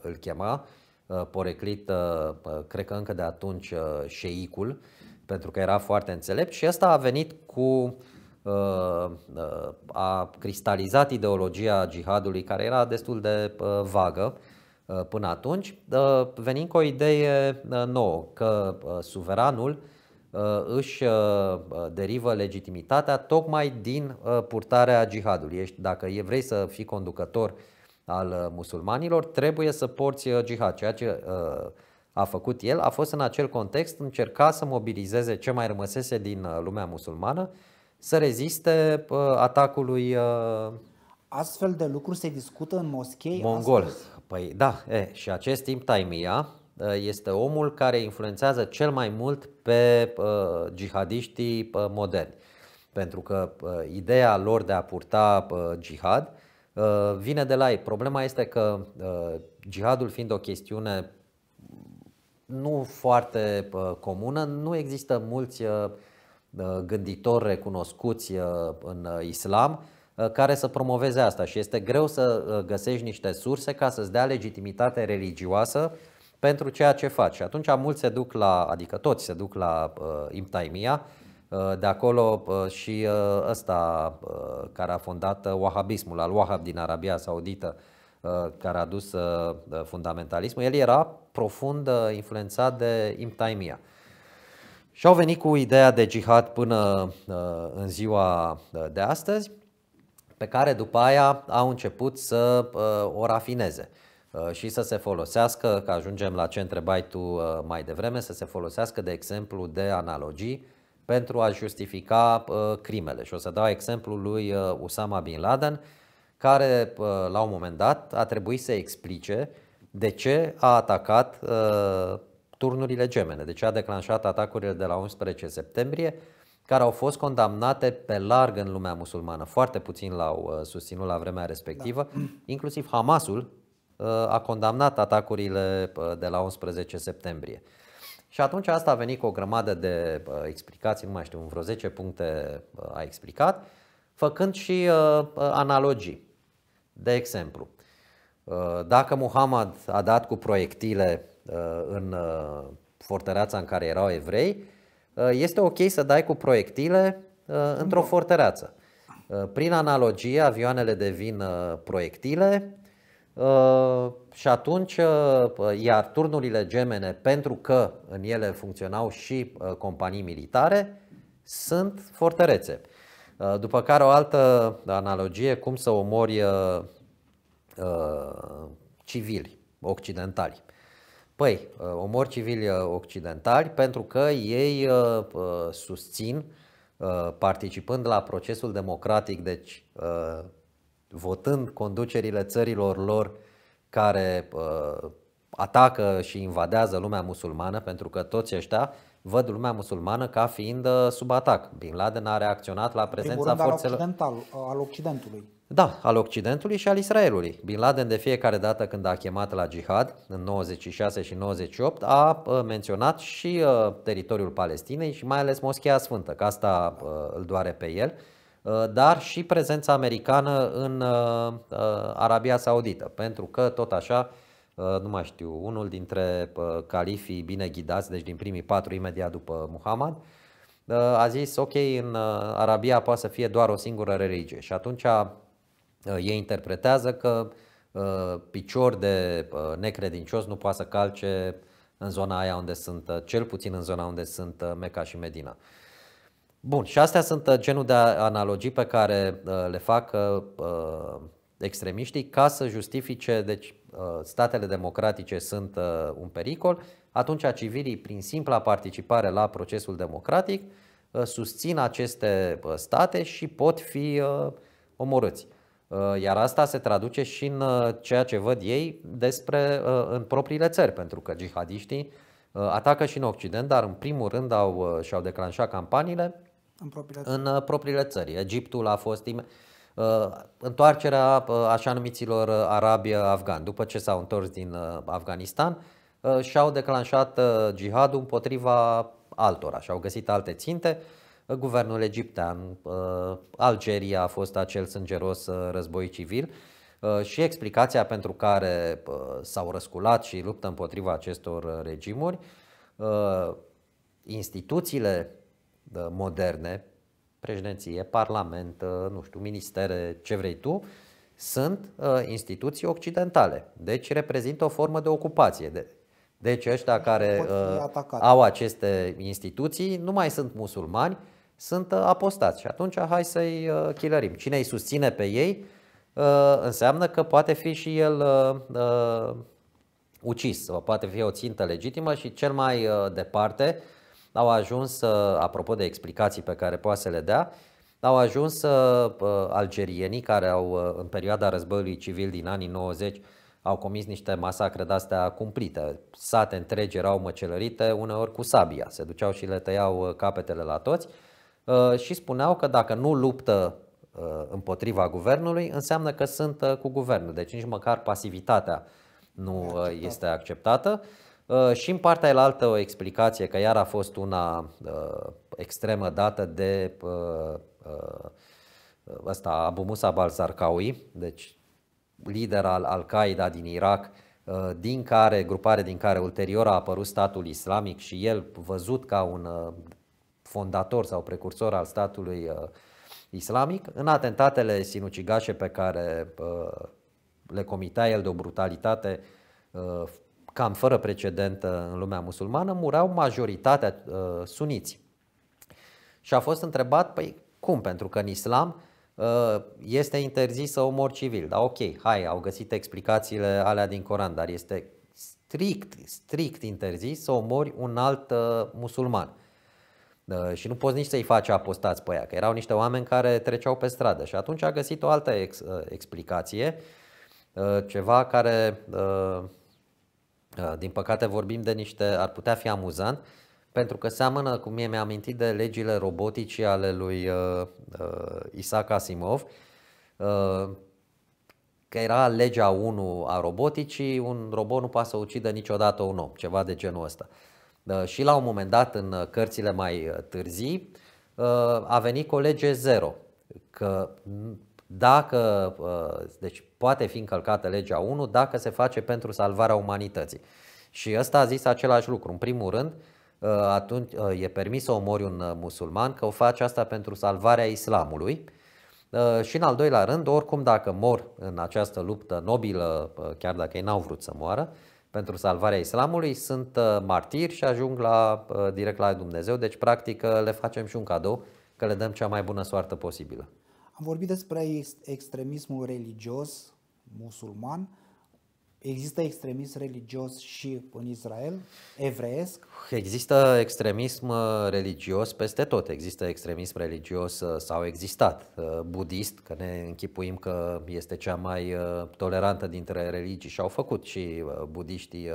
îl chema, Uh, poreclit, uh, uh, cred că încă de atunci, șeicul, pentru că era foarte înțelept și ăsta a venit cu a cristalizat ideologia jihadului care era destul de vagă până atunci, venind cu o idee nouă, că suveranul își derivă legitimitatea tocmai din purtarea jihadului. dacă vrei să fii conducător al uh, musulmanilor, trebuie să porți uh, jihad. Ceea ce uh, a făcut el a fost în acel context, încerca să mobilizeze ce mai rămăsese din lumea musulmană să reziste atacului Astfel de lucruri se discută în moschei? Mongol. Astăzi? Păi da, e, și acest timp Taimia este omul care influențează cel mai mult pe jihadiștii moderni. Pentru că ideea lor de a purta uh, jihad Uh, vine de la ei. Problema este că uh, jihadul fiind o chestiune nu foarte uh, comună, nu există mulți gânditori recunoscuți în islam care să promoveze asta și este greu să găsești niște surse ca să-ți dea legitimitate religioasă pentru ceea ce faci. Și atunci mulți se duc la, adică toți se duc la uh, Imtaimia, Uh, de acolo uh, și uh, ăsta care a fondat wahabismul, al Wahab din Arabia Saudită, care a dus fundamentalismul, el era profund influențat de Imtaimia. Și au venit cu ideea de jihad până în ziua de astăzi, pe care după aia au început să o rafineze și să se folosească, că ajungem la ce întrebai tu mai devreme, să se folosească de exemplu de analogii pentru a justifica uh, crimele. Și o să dau exemplul lui uh, Osama Bin Laden, care uh, la un moment dat a trebuit să explice de ce a atacat uh, turnurile gemene, de ce a declanșat atacurile de la 11 septembrie, care au fost condamnate pe larg în lumea musulmană. Foarte puțin l-au uh, susținut la vremea respectivă, da. inclusiv Hamasul uh, a condamnat atacurile uh, de la 11 septembrie. Și atunci asta a venit cu o grămadă de uh, explicații, nu mai știu, în vreo 10 puncte uh, a explicat, făcând și uh, analogii. De exemplu, uh, dacă Muhammad a dat cu proiectile uh, în uh, fortăreața în care erau evrei, este ok să dai cu proiectile într-o da. fortăreață. Prin analogie, avioanele devin proiectile, Uh, și atunci, uh, iar turnurile gemene, pentru că în ele funcționau și uh, companii militare, sunt fortărețe. După care o altă analogie, cum să omori civili occidentali. Păi, omor civili occidentali pentru că ei susțin, participând la procesul democratic, deci votând conducerile țărilor lor care uh, atacă și invadează lumea musulmană, pentru că toți ăștia văd lumea musulmană ca fiind uh, sub atac. Bin Laden a reacționat la prezența rând, forțelor... Al, occidental, uh, al Occidentului. Da, al Occidentului și al Israelului. Bin Laden de fiecare dată când a chemat la jihad, în 96 și 98, a uh, menționat și teritoriul Palestinei și mai ales Moschea Sfântă, că asta îl doare pe el. Uh, dar și prezența americană în uh, uh, Arabia Saudită, pentru că tot așa, nu mai știu, unul dintre califii bine ghidați, deci din primii patru imediat după Muhammad, a zis ok, în Arabia poate să fie doar o singură religie și atunci ei interpretează că picior de necredincios nu poate să calce în zona aia unde sunt, cel puțin în zona unde sunt Meca și Medina. Bun, și astea sunt uh, genul de analogii pe care uh, le fac uh, extremiștii ca să justifice, deci statele democratice sunt un pericol, atunci civilii, prin simpla participare la procesul democratic, susțin aceste state și pot fi omorâți. Iar asta se traduce și în ceea ce văd ei despre în propriile țări, pentru că jihadiștii atacă și în Occident, dar în primul rând au, și-au declanșat campaniile în propriile țări. În uh, propriile țări. Egiptul a fost im- uh, întoarcerea uh, așa numiților arabi afgani. După ce s-au întors din Afganistan, și-au declanșat jihadul împotriva altora și au găsit alte ținte. Guvernul egiptean, Algeria a fost acel sângeros război civil și explicația pentru care s-au răsculat și luptă împotriva acestor regimuri, instituțiile Eh, moderne, președinție, parlament, eh, nu știu, ministere, ce vrei tu, sunt eh, instituții occidentale. Deci reprezintă o formă de ocupație. De, deci ăștia care uh, au aceste instituții nu mai sunt musulmani, sunt uh, apostați. Și atunci hai să-i uh, chilărim. Cine îi susține pe ei uh, înseamnă că poate fi și el uh, uh, ucis, poate fi o țintă legitimă și cel mai uh, departe uh, au ajuns, apropo de explicații pe care poate să le dea, au ajuns algerienii care au, ă, în perioada războiului civil din anii 90, au comis niște masacre de-astea cumplite. Sate întregi erau măcelărite, uneori cu sabia. Se duceau și le tăiau ă, capetele la toți ă, și spuneau că dacă nu luptă împotriva guvernului, înseamnă că sunt cu guvernul. Deci nici măcar pasivitatea nu acceptată. este acceptată. Uh, și în partea elaltă o explicație, că iar a fost una uh, extremă dată de uh, ăsta, Abu Musa Balzarkawi, deci lider al Al-Qaeda din Irak, din care, grupare din care ulterior a apărut statul islamic și el văzut ca un fondator sau precursor al statului islamic, în atentatele sinucigașe pe care le comita el de o brutalitate cam fără precedent în lumea musulmană, murau majoritatea uh, suniți. Și a fost întrebat, păi cum? Pentru că în islam uh, este interzis să omori civil. Dar ok, hai, au găsit explicațiile alea din Coran, dar este strict, strict interzis să omori un alt uh, musulman. Uh, și nu poți nici să-i faci apostați pe ea, că erau niște oameni care treceau pe stradă. Și atunci a găsit o altă ex, uh, explicație, uh, ceva care Uh, din păcate vorbim de niște, ar putea fi amuzant, pentru că seamănă, cum mie mi-a amintit, de legile robotice ale lui uh, uh, Isaac Asimov, uh, că era legea 1 a roboticii, un robot nu poate să ucidă niciodată un om, ceva de genul ăsta. Uh, și la un moment dat, în uh, cărțile mai uh, târzii, uh, a venit cu o lege 0, că dacă, uh, deci poate fi încălcată legea 1 dacă se face pentru salvarea umanității. Și ăsta a zis același lucru. În primul rând, uh, atunci uh, e permis să omori un musulman că o face asta pentru salvarea islamului. Și în al doilea rând, oricum dacă mor în această luptă nobilă, chiar dacă ei n-au vrut să moară, pentru salvarea islamului, sunt martiri și ajung la, direct la Dumnezeu, deci practic le facem și un cadou că le dăm cea mai bună soartă posibilă. Am vorbit despre extremismul religios musulman. Există extremism religios și în Israel, evreiesc? Există extremism uh, religios peste tot. Există extremism religios uh, sau existat uh, budist, că ne închipuim că este cea mai tolerantă dintre religii și au făcut și budiștii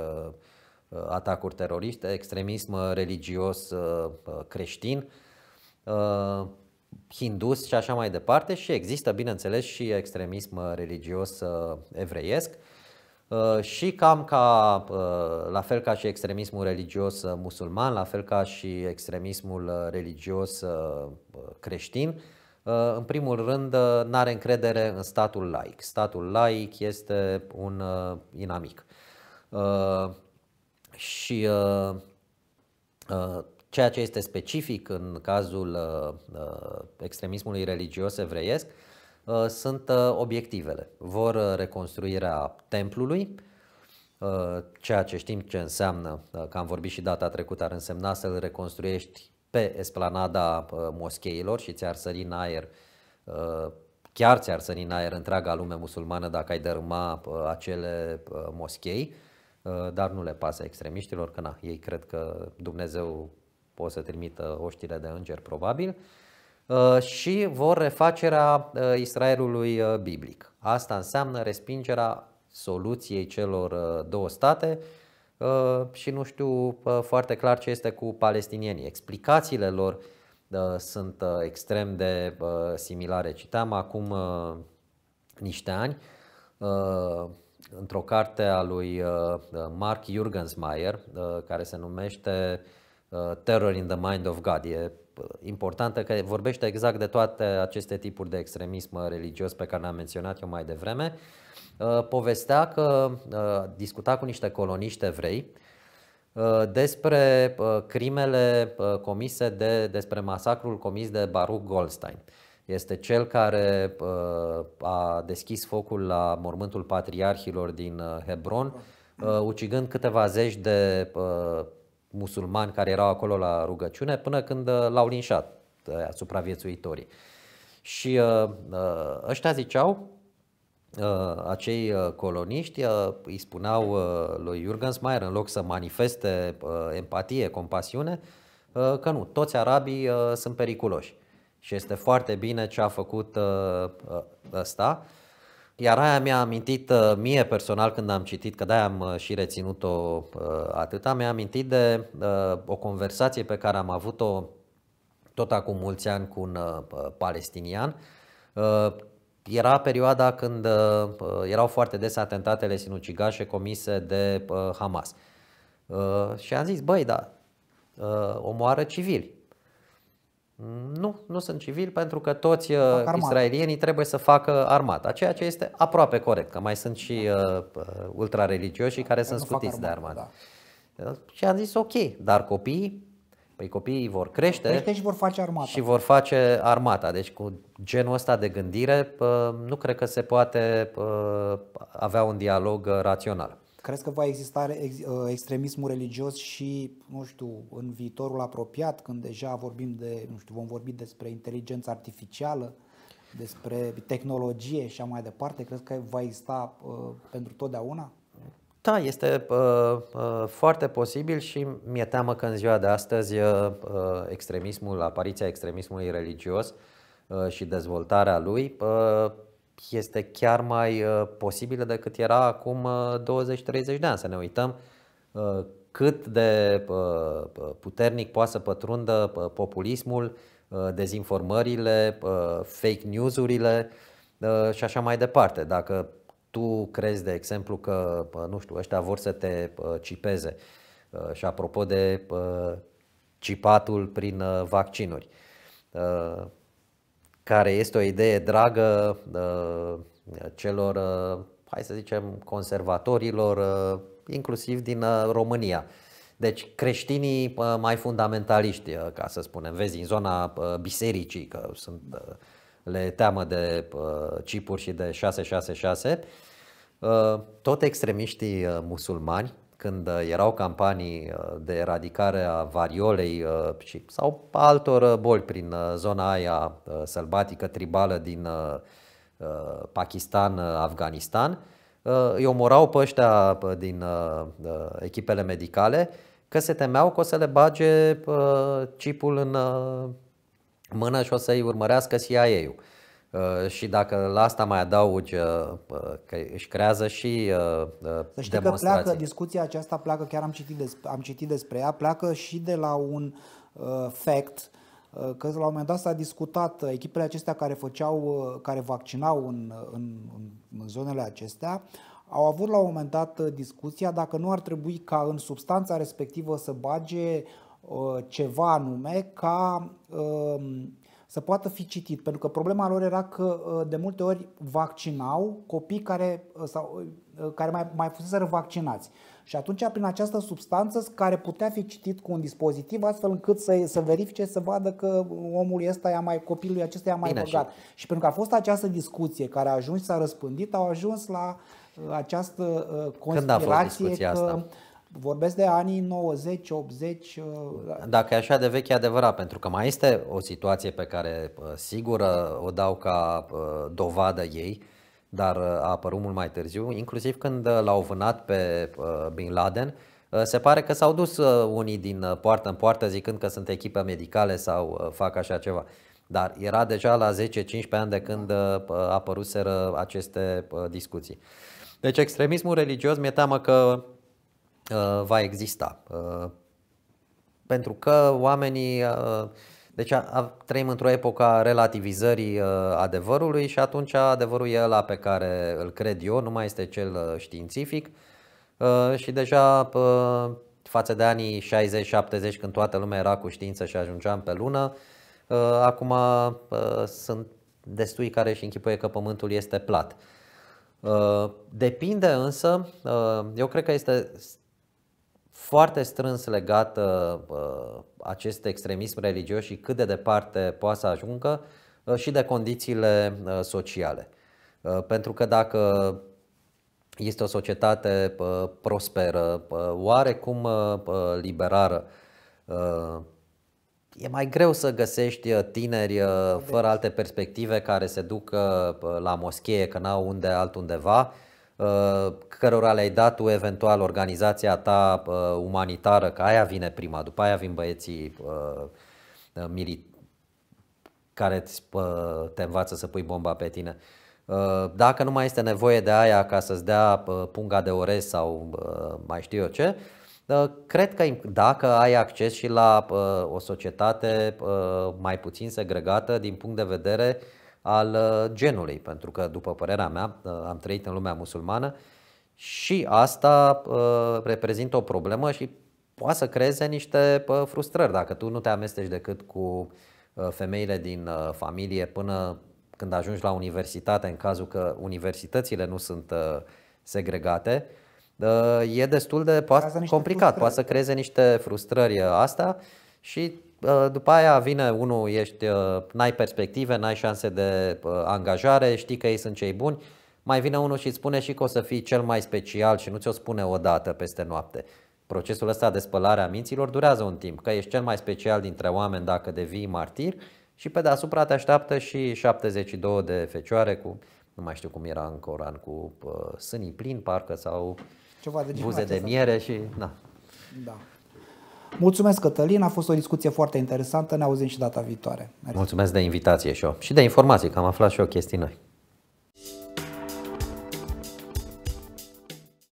atacuri teroriste, extremism religios creștin hindus și așa mai departe și există, bineînțeles, și extremism religios uh, evreiesc uh, și cam ca, uh, la fel ca și extremismul religios musulman, la fel ca și extremismul religios creștin, în primul rând, n are încredere în statul laic. Statul laic este un inamic. Și ceea ce este specific în cazul uh, uh, extremismului religios evreiesc uh, sunt obiectivele. Vor reconstruirea templului, ceea ce știm ce înseamnă, că am vorbit și data trecută, ar însemna să-l reconstruiești pe esplanada moscheilor și ți-ar sări în aer, chiar ți-ar sări în aer întreaga lume musulmană dacă ai dărâma acele moschei, dar nu le pasă extremiștilor, că na, ei cred că Dumnezeu pot să trimită oștile de îngeri probabil, uh, și vor refacerea uh, Israelului uh, biblic. Asta înseamnă respingerea soluției celor două state și nu știu foarte clar ce este cu palestinienii. Explicațiile lor sunt extrem de similare. Citeam acum niște ani într-o carte a lui Mark Jurgensmeier, care se numește Uh, terror in the Mind of God. E uh, importantă că vorbește exact de toate aceste tipuri de extremism religios pe care l-am menționat eu mai devreme. Uh, povestea că discuta cu niște coloniști evrei despre crimele comise de, despre masacrul comis de Baruch Goldstein. Este cel care a deschis focul la mormântul patriarhilor din Hebron, ucigând câteva zeci de musulmani care erau acolo la rugăciune până când uh, l-au linșat uh, aia, supraviețuitorii. Și uh, ăștia ziceau, acei coloniști îi spuneau lui Jürgens Mayer în loc să manifeste empatie, compasiune, că nu, toți arabii sunt periculoși. Și este foarte bine ce a făcut ăsta iar aia mi-a amintit uh, mie personal când am citit, că de-aia am uh, și reținut-o uh, atâta, mi-a amintit de o conversație pe care am avut-o tot acum mulți ani cu un palestinian. Era perioada când erau foarte des atentatele sinucigașe comise de Hamas. Și am zis, băi, da, omoară civili. Mm, nu, nu sunt civili pentru că toți Fac uh, israelienii trebuie să facă armata, ceea ce este aproape corect, că mai sunt și da. uh, uh, ultrareligioși da, care sunt scutiți armata, de armată. Da. Și am zis ok, dar copiii, păi copiii vor crește, crește și vor face armata. Și vor face armata. Deci cu genul ăsta de gândire uh, nu cred că se poate uh, avea un dialog uh, rațional. Crezi că va exista uh, extremismul religios și, nu știu, în viitorul apropiat, când deja vorbim de, nu știu, vom vorbi despre inteligență artificială, despre tehnologie și așa mai departe? Crezi că va exista uh, pentru totdeauna? Da, este uh, uh, foarte posibil și mi-e teamă că în ziua de astăzi uh, uh extremismul, apariția extremismului religios uh, și dezvoltarea lui uh, este chiar mai uh, posibilă decât era acum 20-30 uh, de ani. Să ne uităm uh, cât de puternic poate să pătrundă populismul, dezinformările, fake news-urile și așa mai departe. Dacă tu crezi, de exemplu, că, nu știu, ăștia vor să te cipeze și apropo de cipatul prin vaccinuri, care este o idee dragă uh, celor, uh, hai să zicem, conservatorilor, uh, inclusiv din România. Deci creștinii mai fundamentaliști, ca să spunem, vezi, în zona bisericii, că sunt, le teamă de cipuri și de 666, tot extremiștii musulmani când uh, erau campanii uh, de eradicare a variolei uh, sau altor boli prin zona aia sălbatică, tribală din Pakistan, Afganistan, îi omorau pe ăștia din echipele medicale că se temeau că o să le bage chipul în mână și o să-i urmărească CIA-ul. Uh, și dacă la asta mai adaugi uh, că își creează și uh, Să știi că pleacă, discuția aceasta pleacă, chiar am citit, despre, am citit despre ea, pleacă și de la un fact că la un moment dat s-a discutat echipele acestea care făceau, care vaccinau în, în, în zonele acestea, au avut la un moment dat discuția dacă nu ar trebui ca în substanța respectivă să bage ceva anume ca să poată fi citit, pentru că problema lor era că uh, de multe ori vaccinau copii care, uh, sau, uh, care mai, mai fuseseră vaccinați. Și atunci, prin această substanță care putea fi citit cu un dispozitiv, astfel încât să, să verifice, să vadă că omul ăsta ia mai, copilul acesta ia mai Bine băgat. Așa. Și pentru că a fost această discuție care a ajuns, s-a răspândit, au ajuns la această conspirație Când a fost discuția că, asta? Vorbesc de anii 90, 80. Uh, Dacă e așa de vechi, e adevărat, pentru că mai este o situație pe care uh, sigur uh, o dau ca dovadă ei, dar a apărut mult mai târziu, inclusiv când l-au vânat pe Bin Laden, se pare că s-au dus unii din poartă în poartă zicând că sunt echipe medicale sau fac așa ceva. Dar era deja la 10-15 ani de când apăruseră aceste discuții. Deci extremismul religios mi-e teamă că Uh, va exista. Uh, pentru că oamenii. Uh, deci trăim într-o epocă a relativizării adevărului și atunci adevărul e ăla pe care îl cred eu, nu mai este cel științific. Și deja față de anii 60-70 când toată lumea era cu știință și ajungeam pe lună, acum sunt destui care și închipuie că pământul este plat. Depinde însă, eu cred că este foarte strâns legată uh, uh, acest extremism religios și cât de departe poate să ajungă uh, și de condițiile sociale. Pentru că dacă este o societate prosperă, oarecum liberară, e mai greu să găsești tineri fără deci. alte perspective care se duc la moschee, că n-au unde altundeva Uh, cărora le-ai dat tu eventual organizația ta uh, umanitară, că aia vine prima, după aia vin băieții uh, mili- care uh, te învață să pui bomba pe tine. Uh, dacă nu mai este nevoie de aia ca să-ți dea punga de orez sau mai știu eu ce, cred că dacă ai acces și la o societate mai puțin segregată din punct de vedere uh, al uh, genului, pentru că, după părerea mea, uh, am trăit în lumea musulmană și asta uh, reprezintă o problemă și poate să creeze niște frustrări dacă tu nu te amesteci decât cu femeile din familie până când ajungi la universitate, în cazul că universitățile nu sunt segregate, e destul de poate, complicat, frustrări. poate să creeze niște frustrări astea și Uh, după aia vine unul, ești, uh, n-ai perspective, n-ai șanse de uh, angajare, știi că ei sunt cei buni, mai vine unul și îți spune și că o să fii cel mai special și nu ți-o spune o dată peste noapte. Procesul ăsta de spălare a minților durează un timp, că ești cel mai special dintre oameni dacă devii martir și pe deasupra te așteaptă și 72 de fecioare cu, nu mai știu cum era în Coran, cu sânii plin parcă sau Ceva de buze de miere și... Na. Da. Mulțumesc, Cătălin, a fost o discuție foarte interesantă, ne auzim și data viitoare. Mersi. Mulțumesc de invitație și eu și de informații, că am aflat și eu chestii noi.